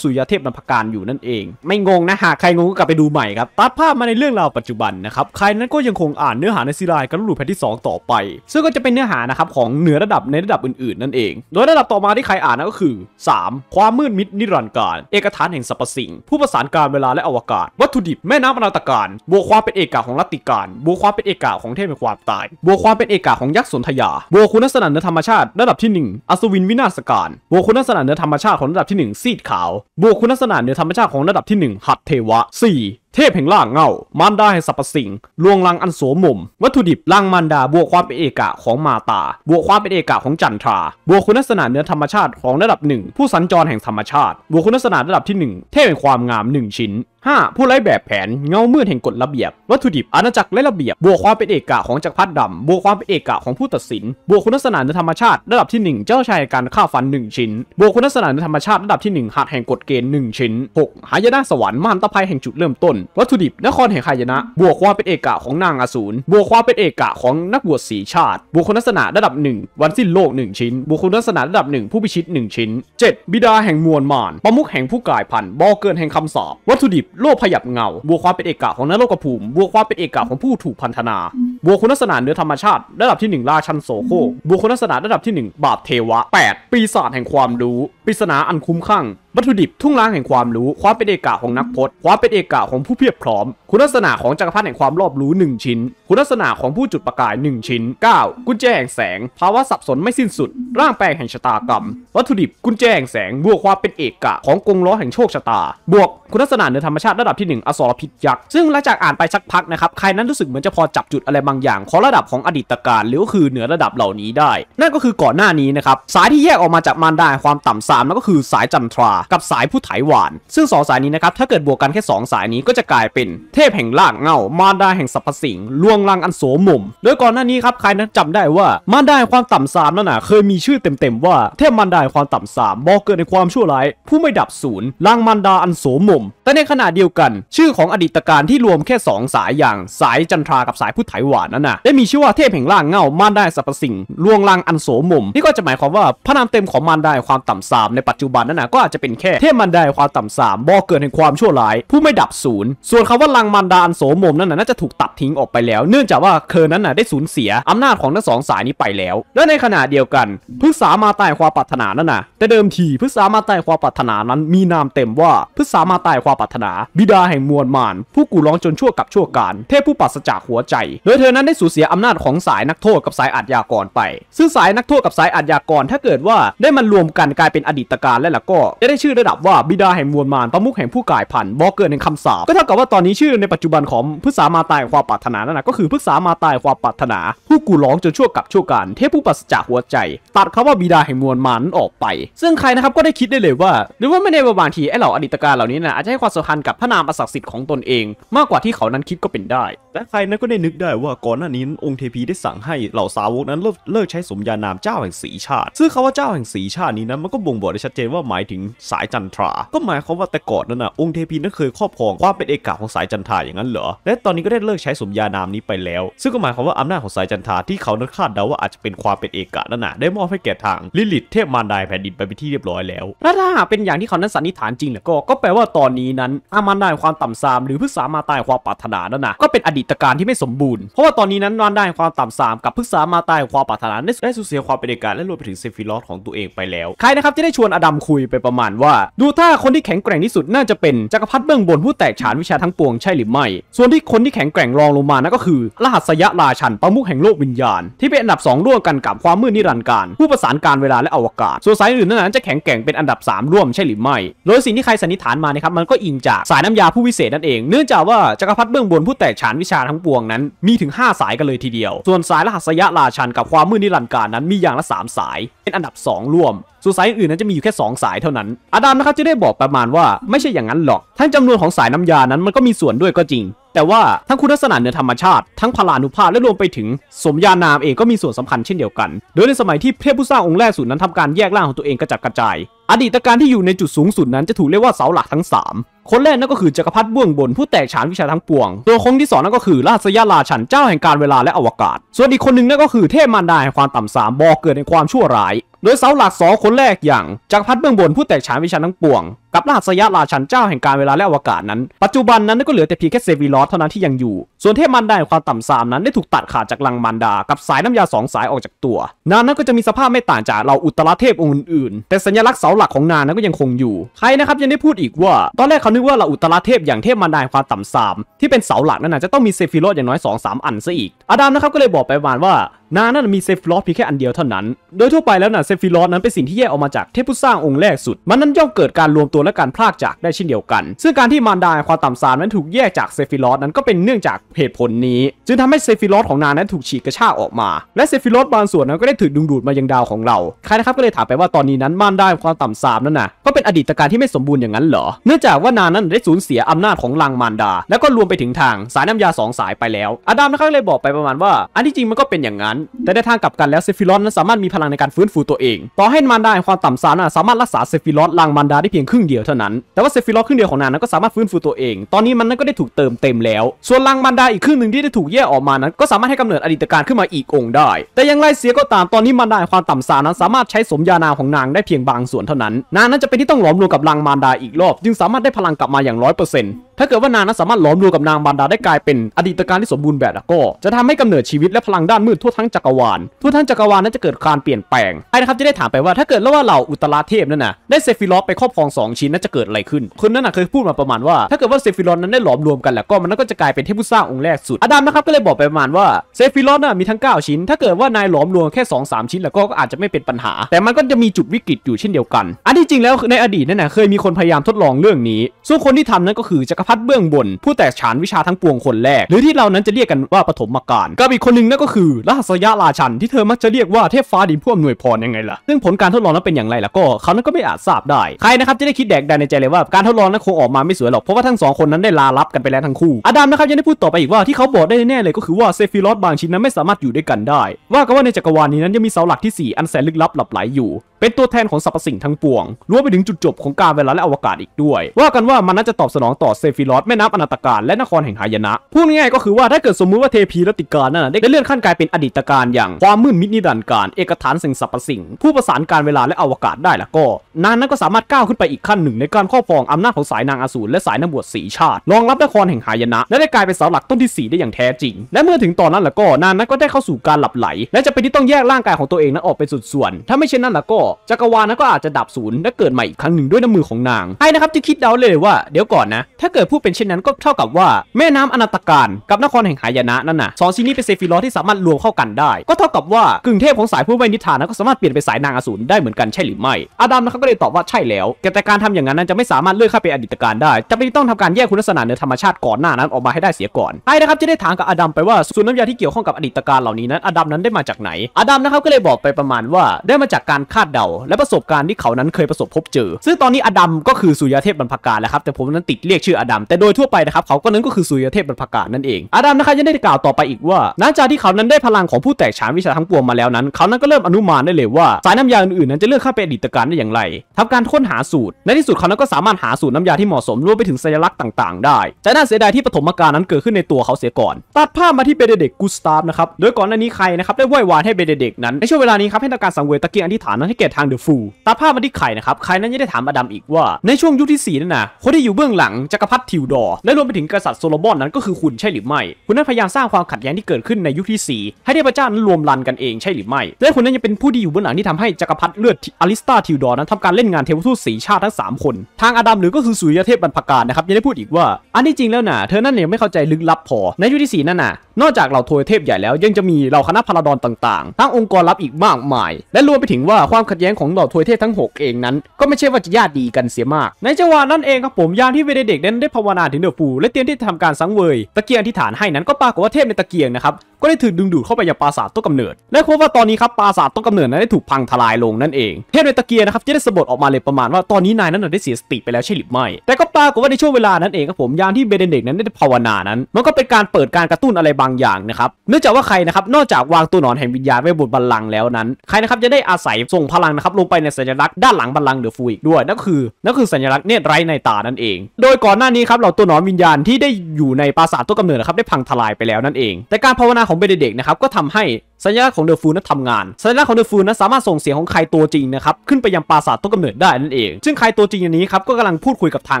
สุยาเทพบรรพการอยู่นั่นเอง ไม่งงนะหากใครงงก็กลับไปดูใหม่ครับตัดภาพมาในเรื่องราวปัจจุบันนะครับใครนั้นก็ยังคงอ่านเนื้อหาในซีรีส์กันรูปแผ่นที่ 2 ต่อไป ซึ่งก็จะเป็นเนื้อหานะครับของเหนือระดับในระดับอื่นๆนั่นเองโดยระดับต่อมาที่ใครอ่านนั่นก็คือ 3 ความมืดมิดนิรันดร์การเอกฐานแห่งสรรพสิ่ง ผู้ประสานการเวลาและอวกาศวัตถุดิบแม่น้ำอนาตการ บวกความเป็นเอกาของรัติการบวกความเป็นเอกาของเทพแห่งความตายบวกความเป็นเอกาของยักษ์สนธยาบวกคุณลักษณะเนื้อธรรมชาติระดับที่ 1อัศวินวินาศการบวกคุณลักษณะเนื้อธรรมชาติของระดับที่1ซีดขาวบวกคุณลักษณะเนื้อธรรมชาติของระดับที่1หัตเทวะ 4เทพแห่งล่างเงา มารดาแห่งสรรพสิ่ง ลวงลังอันโสมม วัตถุดิบล่างมารดา บวกความเป็นเอกะ ของมาตา บวกความเป็นเอกะ ของจันทรา บวกคุณลักษณะเนื้อธรรมชาติของระดับหนึ่งผู้สัญจรแห่งธรรมชาติ บวกคุณลักษณะระดับที่1เทพแห่งความงาม 1 ชิ้น 5. ผู้ไร้แบบแผน เงาเมื่อแห่งกฎระเบียบ วัตถุดิบอาณาจักรและระเบียบ บวกความเป็นเอกะของจักรพรรดิดำ บวกความเป็นเอกะของผู้ตัดสิน บวกคุณลักษณะเนื้อธรรมชาติระดับที่ 1 เจ้าชายการฆ่าฟัน 1 ชิ้น บวกคุณลักษณะเนื้อธรรมชาติระดับที่ 1หัดแห่งกฎเกณฑ์1ชิ้น 6. หายนะสวรรค์มหันตภัยแห่งจุดเริ่มต้นวัตถุดิบนครแห่งขายนะ บวกความเป็นเอกะของนางอสูรบวกความเป็นเอกะของนักบวชสีชาติบวกคุณลักษณะระดับ1วันสิ้นโลก1ชิ้นบวกคุณลักษณะระดับ1ผู้พิชิต 1 ชิ้น 7 บิดาแห่งมวลมารประมุขแห่งผู้กลายพันธ์บอเกินแห่งคำสาบวัตถุดิบโลกพยับเงา บวกความเป็นเอกะของนรกภูมิ บวกความเป็นเอกะของผู้ถูกพันธนาบวกคุณลักษณะเนื้อธรรมชาติระดับที่1ราชันโสโคบวกคุณลักษณะระดับที่ 1 บาปเทวะ 8ปีศาจแห่งความรู้ปริศนาอันคุ้มข้างวัตถุดิบทุ่งล้างแห่งความรู้ความเป็นเอกะของนักพจน์ความเป็นเอกะของผู้เพียบพร้อม คุณลักษณะของจักรพรรดิแห่งความรอบรู้ 1 ชิ้น คุณลักษณะของผู้จุดประกาย 1 ชิ้น9 กุญแจแห่งแสง ภาวะสับสนไม่สิ้นสุด ร่างแปลงแห่งชะตากรรม วัตถุดิบ กุญแจแห่งแสง บวกความเป็นเอกะของกงล้อแห่งโชคชะตา บวกคุณลักษณะเหนือธรรมชาติระดับที่ 1อสรพิษยักษ์ ซึ่งหลังจากอ่านไปสักพักนะครับ ใครนั้นรู้สึกเหมือนจะพอจับจุดอะไรบางอย่างของระดับของอดีตการหรือก็คือเหนือระดับเหล่านี้ได้ นั่นก็คือก่อนหน้านี้นะครับสายที่แยกออกมาจากมารดาความต่ำสามนั่นก็คือสายจันทรากับสายผู้ไถหวาน ซึ่งสองสายนี้นะครับถ้าเกิดบวกกันแค่2สายนี้ก็จะกลายเป็น เทพแห่งลากเงา มารดาแห่งสรรพสิ่ง ลวงลังอันโสมมโดยก่อนหน้านี้ครับ ใครนั้นจำได้ว่ามารดาความต่ำสามนั่นน่ะเคยมีชื่อเต็ม ๆ ว่าเทพมารดาความต่ำสามบอกเกิดในความชั่วร้ายผู้ไม่ดับศูนย์ลังมารดาอันโสมม แต่ในขณะเดียวกัน ชื่อของอดีตการที่รวมแค่2สายอย่างสายจันทรากับสายพุทธไถหวานนั่นน่ะได้มีชื่อว่าเทพแห่งล่างเงามารดาสรรพสิ่งลวงลังอันโสมมนี่ก็จะหมายความว่าพระนามเต็มของมารดาความต่ำสาม ในปัจจุบันนั่นน่ะก็อาจจะเป็นแค่เทพมารดาความต่ำสามบออเกิดในความชั่วร้ายผู้ไม่ดับศูนยส่วนคำว่าลังมันดาอันโสมม นั้นน่ะน่าจะถูกตัดทิ้งออกไปแล้ว เนื่องจากว่าเคอร์นั้นน่ะได้สูญเสียอำนาจของทั้งสองสายนี้ไปแล้ว และในขณะเดียวกันพฤกษามาตายความปรารถนานั่นน่ะ แต่เดิมทีพฤกษามาตายความปรารถนานั้น มีนามเต็มว่าพฤกษามาตายความปรารถนา บิดาแห่งมวลมานผู้กูร้องจนชั่วกับชั่วการเทพผู้ปัสจากหัวใจโดยเธอนั้นได้สูญเสียอำนาจของสายนักโทษกับสายอาชญากรไป ซึ่งสายนักโทษกับสายอาชญากรถ้าเกิดว่าได้มันรวมกันกลายเป็นอดีตการและละก็ จะได้ชื่อระดับว่าบิดาแห่งมวลมารประมุขแห่งผู้กายพันบอกเกิดในคำสาบก็ท่ากับว่าตอนนี้ชื่อในปัจจุบันของพฤกษามาตายความปรารถนานั่นนะก็คือพฤกษามาตายความปรารถนาผู้กูร้องจนชั่วกับชั่วการเทพผู้ปัสจากหัวใจ ตัดคาว่าบิดาแห่งมวลมันออกไป ซึ่งใครนะครับ ก็ได้คิดได้เลยว่า หรือว่าไม่ในบางทีไอเหล่าอดีตการเหล่านี้นะอาจจะให้ความสำคัญกับพระนามอัศักดิ์สิทธิ์ของตนเอง มากกว่าที่เขานั้นคิดก็เป็นได้และใครนั้นก็ได้นึกได้ว่าก่อนหน้านี้องค์เทพีได้สั่งให้เหล่าสาวกนั้นเลิกใช้สมญานามเจ้าแห่งสีชาติซึ่งคำว่าเจ้าแห่งสีชาตินี้นั้นมันก็บ่งบอกได้ชัดเจนว่าหมายถึงสายจันทรา ก็หมายความว่าแต่ก่อนนั้นนะองค์เทพีนั้นเคยครอบครองความเป็นเอกาของสายจันทราอย่างนั้นเหรอและตอนนี้ก็ได้เลิกใช้สมญานามนี้ไปแล้ว ซึ่งก็หมายความว่าอำนาจของสายจันทราที่เขานั้นคาดเดาว่าอาจจะเป็นความเป็นเอกะนั่นนะได้มอบให้แก่ทางลิลิต เทพมารดาแผ่นดินไปเป็นที่เรียบร้อยแล้วและถ้าหากเป็นอย่างที่เขานั้นสันนิษฐานจริงแล้วก็ก็แปลว่าตอนนี้นั้นอามานด้ความต่ำซามหรือพฤกษามาตายความปรารถนานั่นนะก็เป็นอดีตตการที่ไม่สมบูรณ์ เพราะว่าตอนนี้นั้นนอนได้ความต่ำสามกับพึกษามาตายความปรารถนาได้สูญเสียความเป็นเอกาและรวมไปถึงเซฟิลอสของตัวเองไปแล้ว ใครนะครับจะได้ชวนอดัมคุยไปประมาณว่า ดูถ้าคนที่แข็งแกร่งที่สุดน่าจะเป็นจักรพรรดิเบื้องบนผู้แตกฉานวิชาทั้งปวงใช่หรือไม่ส่วนที่คนที่แข็งแกร่งรองลงมานั่นก็คือรหัสยะราชันประมุขแห่งโลกวิญญาณ ที่เป็นอันดับ2ร่วมกันกับความมืดนิรันดร์การผู้ประสานการเวลาและอวกาศส่วนสายอื่นนั้นจะแข็งแกร่งเป็นอันดับ 3 ร่วมใช่หรือไม่โดยสิ่งที่ใครสันนิษฐานมานะครับมันก็อิงจากสายน้ำยาผู้วิเศษนั่นเองเนื่องจากว่าจักรพรรดิเบื้องบนผู้แตกฉานวิชาทั้งปวงนั้นมีถึง 5 สายกันเลยทีเดียว ส่วนสายรหัสยะราชันกับความมืดนิรันดร์การนั้นมีอย่างละ 3 สาย เป็นอันดับ2ร่วม ส่วนสายอื่นนั้นจะมีอยู่แค่ 2 สายเท่านั้นอาดามนะครับจะได้บอกประมาณว่าไม่ใช่อย่างนั้นหรอก ทั้งจำนวนของสายน้ำยานั้นมันก็มีส่วนด้วยก็จริง แต่ว่าทั้งคุณลักษณะเหนือธรรมชาติ ทั้งพลานุภาพและรวมไปถึง สมญานามเองก็มีส่วนสำคัญเช่นเดียวกัน โดยในสมัยที่เทพผู้สร้างองค์แรกสุดนั้นทำการแยกร่างของตัวเองกระจัดกระจาย อดีตการที่อยู่ในจุดสูงสุดนั้นจะถูกเรียกว่าเสาหลักทั้ง3คนแรกนั่นก็คือจักรพรรดิเบื้องบนผู้แตกฉานวิชาทั้งปวงตัวคงที่2นั่นก็คือราชยาลาฉันเจ้าแห่งการเวลาและอวกาศ ส่วนอีกคนหนึ่งนั่นก็คือเทพมารดาแห่งความต่ำสามบอกเกิดในความชั่วร้ายโดยเสาหลักสองคนแรกอย่างจักรพรรดิเบื้องบนผู้แตกฉานวิชาทั้งปวง กับราชยมราชันเจ้าแห่งการเวลาและอวกาศนั้น ปัจจุบันนั้นก็เหลือแต่เพียงแค่เซวีลอสเท่านั้นที่ยังอยู่ ส่วนเทพมันดาความต่ำสามนั้นได้ถูกตัดขาดจากลังมันดากับสายน้ำยาสองสายออกจากตัว นานนั้นก็จะมีสภาพไม่ต่างจากเราอุตรเทพองค์อื่นๆแต่สัญลักษณ์เสาหลักของนานนั้นก็ยังคงอยู่ ใครนะครับยังได้พูดอีกว่าตอนแรกเขานึกว่าเราอุตรเทพอย่างเทพมันดาความต่ำสามที่เป็นเสาหลักนั้นจะต้องมีเซฟิโรสอย่างน้อย2-3อันซะอีกอาดัมนะครับก็เลยบอกไปวานว่านานั้นมีเซฟลอสเพียงแค่อันเดียวเท่านั้น โดยทั่วไปแล้วนะเซฟิลอสนั้นเป็นสิ่งที่แยกออกมาจากเทพผู้สร้างองค์แรกสุด มันนั้นย่อมเกิดการรวมตัวและการพลากจากได้เช่นเดียวกัน ซึ่งการที่มารดาความต่ำสามนั้นถูกแยกจากเซฟิลอสนั้นก็เป็นเนื่องจากเหตุผลนี้ จึงทำให้เซฟิลอสของนานั้นถูกฉีกกระชากออกมา และเซฟิลอสบางส่วนนั้นก็ได้ถูกดึงดูดมายังดาวของเราใครนะครับก็เลยถามไปว่าตอนนี้นั้นมารดาความต่ำสามนั้นนะก็เป็นอดีตการที่ไม่สมบูรณ์อย่างนั้นเหรอเนื่องจากว่านานั้นได้สูญเสียอำนาจของลังมารดา แลวก็รวมไปถึงทางสายน้ำยาสองสายไปแล้ว อาดัมนะครับเลยบอกไปประมาณว่า อันที่จริงมันก็เป็นอย่างนั้น แต่ในทางกลับกันแล้วเซฟิลอนนั้นสามารถมีพลังในการฟื้นฟูตัวเอง ต่อให้มนไดาแห่งความต่ำสารสามารถรักษาเซฟิลอนลังมันดาได้เพียงครึ่งเดียวเท่านั้น แต่ว่าเซฟิลอนครึ่งเดียวของนางนั้นก็สามารถฟื้นฟูตัวเอง ตอนนี้มันนั้นก็ได้ถูกเติมเต็มแล้ว ส่วนลังมันดาอีกครึ่งหนึ่งที่ได้ถูกแยกออกมานั้น ก็สามารถให้กำเนิดอดีตการขึ้นมาอีกองได้ แต่อย่างไรเสียก็ตามตอนนี้มันดาแห่งความต่ำสารนั้นสามารถใช้สมญานาของนางได้เพียงบางส่วนเท่านั้นนางนั้นจะเป็นที่ต้องหลอมรวมกับลังมันดาอีกรอบจึงสามารถได้พลังกลับมาอย่าง100%ถ้าเกิดว่านางนั้นสามารถหลอมรวมกับนางบานดาได้กลายเป็นอดีตการที่สมบูรณ์แบบแล้วก็จะทำให้กำเนิดชีวิตและพลังด้านมืดทั่วทั้งจักรวาลทั่วทั้งจักรวาลนั้นจะเกิดการเปลี่ยนแปลงไอ้นะครับจะได้ถามไปว่าถ้าเกิดแล้วว่าเหล่าอุตราเทพนั่นนะได้เซฟิลอสไปครอบครอง2ชิ้นนั้นจะเกิดอะไรขึ้นคนนั้นนะเคยพูดมาประมาณว่าถ้าเกิดว่าเซฟิลอสนั้นได้หลอมรวมกันแล้วก็มันก็จะกลายเป็นเทพผู้สร้างองค์แรกสุดอดัมนะครับก็เลยบอกไปประมาณว่าเซฟิลอสน่ะมีทั้ง 9 ชิ้นถ้าเกิดว่านายหลอมรวมแค่2 3 ชิ้นแล้วก็อาจจะไม่เป็นปัญหา แต่มันก็จะมีจุดวิกฤตอยู่เช่นเดียวกันอันที่จริงแล้วในอดีตนั่นนะเคยมีคนพยายามทดลองเรื่องนี้ซึ่งคนที่ทำนั้นก็คือจักรพัดเบื้องบนผู้แตกฉานวิชาทั้งปวงคนแรก หรือที่เรานั้นจะเรียกกันว่าปฐมกาลกับอีกคนหนึ่งนั่นก็คือราชสยะราชันที่เธอมักจะเรียกว่าเทพฟ้าดินผู้อำนวยพรยังไงล่ะ ซึ่งผลการทดลองนั้นเป็นอย่างไรล่ะก็เขานั้นก็ไม่อาจทราบได้ใครนะครับจะได้คิดแดกดันในใจเลยว่า การทดลองนั้นคงออกมาไม่สวยหรอกเพราะว่าทั้งสองคนนั้นได้ลาลับกันไปแล้วทั้งคู่อดัมนะครับยังได้พูดต่อไปอีกว่าที่เขาบอกได้แน่เลยก็คือว่าเซฟิรอสบางชิ้นนั้นไม่สามารถอยู่ด้วยกันได้ ว่ากันว่าในจักรวาลนี้นั้นยังมีเสาหลักที่4อันแสนลึกลับหลับไหลอยู่เป็นตัวแทนของสรรพสิ่งทั้งปวงรวมไปถึงจุดจบของการเวลาและอวกาศอีกด้วย ว่ากันว่ามันน่าจะตอบสนองต่อเซฟิลอสแม่น้ำอนาตการและนครแห่งหายนะ พูดง่ายๆก็คือว่าถ้าเกิดสมมุติว่าเทพีรติการนั่นได้เลื่อนขั้นกลายเป็นอดีตการอย่างความมืดมิดนิรันดร์การ เอกฐานสิ่งสรรพสิ่งผู้ประสานการเวลาและอวกาศได้ละก็นางนั้นก็สามารถก้าวขึ้นไปอีกขั้นหนึ่ง ในการครอบครองอำนาจของสายนางอสูรและสายนบวชสีชาติรองรับนครแห่งหายนะและได้กลายเป็นเสาหลักต้นที่ 4 ได้อย่างแท้จริง และเมื่อถึงตอนนั้นละก็นางนั้นก็ได้เข้าสู่การหลับไหล และจะเป็นที่ต้องแยกร่างกายของตัวเองนั้นออกเป็นส่วนๆถ้าไม่เช่นนั้นละก็จักรวาลนั้นก็อาจจะดับศูนย์และเกิดใหม่อีกครั้งหนึ่งด้วยน้ำมือของนางไอ้นะครับ จะคิดเดาเลยว่าเดี๋ยวก่อนนะ ถ้าเกิดพูดเป็นเช่นนั้นก็เท่ากับว่าแม่น้ำอนาตการ กับนครแห่งหายนะนั่นน่ะสองซีนี้เป็นเซฟิลอที่สามารถรวมเข้ากันได้ ก็เท่ากับว่ากึ่งเทพของสายผู้ไม่นิทานนั้นก็สามารถเปลี่ยนไปสายนางอสูรได้เหมือนกันใช่หรือไม่อาดัมนะครับก็เลยตอบว่าใช่แล้วแต่การทำอย่างนั้นนั้นจะไม่สามารถเลื่อนข้าไปอดีตการได้จะเป็นต้องทำการแยกคุณลักษณะเหนือธรรมชาติก่อนหน้านั้นออกมาให้ได้เสียก่อนไอ้นะครับจะได้ถามกับอาดัมไปว่าส่วนน้ำยาที่เกี่ยวข้องกับอดีตการเหล่านี้นั้นอาดัมนั้นได้มาจากไหนอาดัมนะครับก็เลยบอกไปประมาณว่าได้มาจากการคาดเเดาและประสบการณ์ที่เขานั้นเคยประสบพบเจอ ซึ่งตอนนี้อดัมก็คือสุยาเทพบรรพการแล้วครับ แต่ผมนั้นติดเรียกชื่ออดัม แต่โดยทั่วไปนะครับเขาก็นั้นก็คือสุยาเทพบรรพการนั่นเอง อดัมนะครับยังได้กล่าวต่อไปอีกว่าหลังจากที่เขานั้นได้พลังของผู้แตกฉานวิชาทั้งปวงมาแล้วนั้น เขานั้นก็เริ่มอนุมานได้เลยว่า สายน้ำยาอื่น ๆ นั้นจะเลือกข้าไปอดีตการได้อย่างไร ทำการค้นหาสูตร ในที่สุดเขานั้นก็สามารถหาสูตรน้ำยาที่เหมาะสมรวมไปถึงสัญลักษณ์ต่าง ๆ ได้แต่น่าเสียดายที่ปฐมกาลนั้นเกิดขึ้นในตัวเขาเสียก่อนตัดภาพมาที่เบเดเด็กกูสตาร์ฟนะครับโดยก่อนหน้านี้ใครนะครับได้ไหว้วานให้เบเดเด็กนั้นในช่วงเวลานี้ครับให้ทำการสังเวยตะเกียงอธิษฐานนั้นให้แก่ดทางเดอะฟู ตาภาพมาที่ไข่นะครับไข่นั้นยังได้ถามอดัมอีกว่า ในช่วงยุคที่ 4 นั่นนะ คนที่อยู่เบื้องหลังจักรพรรดิทิวดอร์และรวมไปถึงกษัตริย์โซโลมอนนั้นก็คือคุณใช่หรือไม่ คุณนั้นพยายามสร้างความขัดแย้งที่เกิดขึ้นในยุคที่ 4 ให้เทพเจ้านั้นรวมรันกันเองใช่หรือไม่ และคุณนั้นยังเป็นผู้ที่อยู่เบื้องหลังที่ทำให้จักรพรรดิเลือดอลิสตาทิวดอร์นั้นทำการเล่นงานเทวทูตสีชาติทั้ง3 คน ทางอดัมหรือก็คือสุริยเทพบรรพการนะครับยังได้พูดอีกว่าอันที่จริงแล้วนะเธอนั่นเองไม่เข้าใจลึกลับพอในยุคที่4นั่นน่ะนอกจากเหล่าทวยเทพใหญ่แล้ว ยังจะมีเหล่าคณะพาราดอนต่างๆ ทั้งองค์กรลับอีกมากมาย และรวมไปถึงว่าความขัดแย้งของเหล่าทวยเทพทั้ง 6 เองนั้น ก็ไม่ใช่ว่าจะญาติดีกันเสียมาก ในจังหวะนั้นเองครับผมยามที่เวเดเด็กนั้นได้ภาวนาถึงเดือฟู และเตรียมที่จะทำการสังเวยตะเกียงที่ฐานให้นั้นก็ปรากฏว่าเทพในตะเกียงนะครับก็ได้ถูกดึงดูดเข้าไปยังปราสาทต้นกำเนิด และพบว่าตอนนี้ครับปราสาทต้นกำเนิดนั้นได้ถูกพังทลายลงนั่นเองเทพในตะเกียงนะครับจะได้สะบัดออกมาเลยประมาณว่าตอนนี้นายนั้นได้เสียสติไปแล้วใช่หรือไม่แต่ก็ปรากฏว่าในช่วงเวลานั้นเองครับผมยามที่เบเดเด็กนั้นได้ภาวนานั้น มันก็เป็นการเปิดการกระตุ้นอะไรบาางอย่างนะครับเนื่องจากว่าใครนะครับนอกจากวางตัวหนอนแห่งวิญญาณไว้บนบัลลังก์แล้วนั้นใครนะครับจะได้อาศัยส่งพลังนะครับลงไปในสัญลักษณ์ด้านหลังบัลลังก์เดอะฟูอีกด้วยนั่นคือนั่นคือสัญลักษณ์เนตรไรในตานั่นเอง โดยก่อนหน้านี้ครับเราตัวหนอนวิญญาณที่ได้อยู่ในปราสาทตัวกำเนิดนะครับได้พังทลายไปแล้วนั่นเอง แต่การภาวนาของเบเดเด็กนะครับก็ทำให้สัญลักษณ์ของเดอะฟูลนั้นทำงาน สัญลักษณ์ของเดอะฟูลนั้นสามารถส่งเสียงของใครตัวจริงนะครับขึ้นไปยังปราสาทต้นกำเนิดได้นั่นเอง ซึ่งใครตัวจริงอย่างนี้ครับก็กำลังพูดคุยกับทาง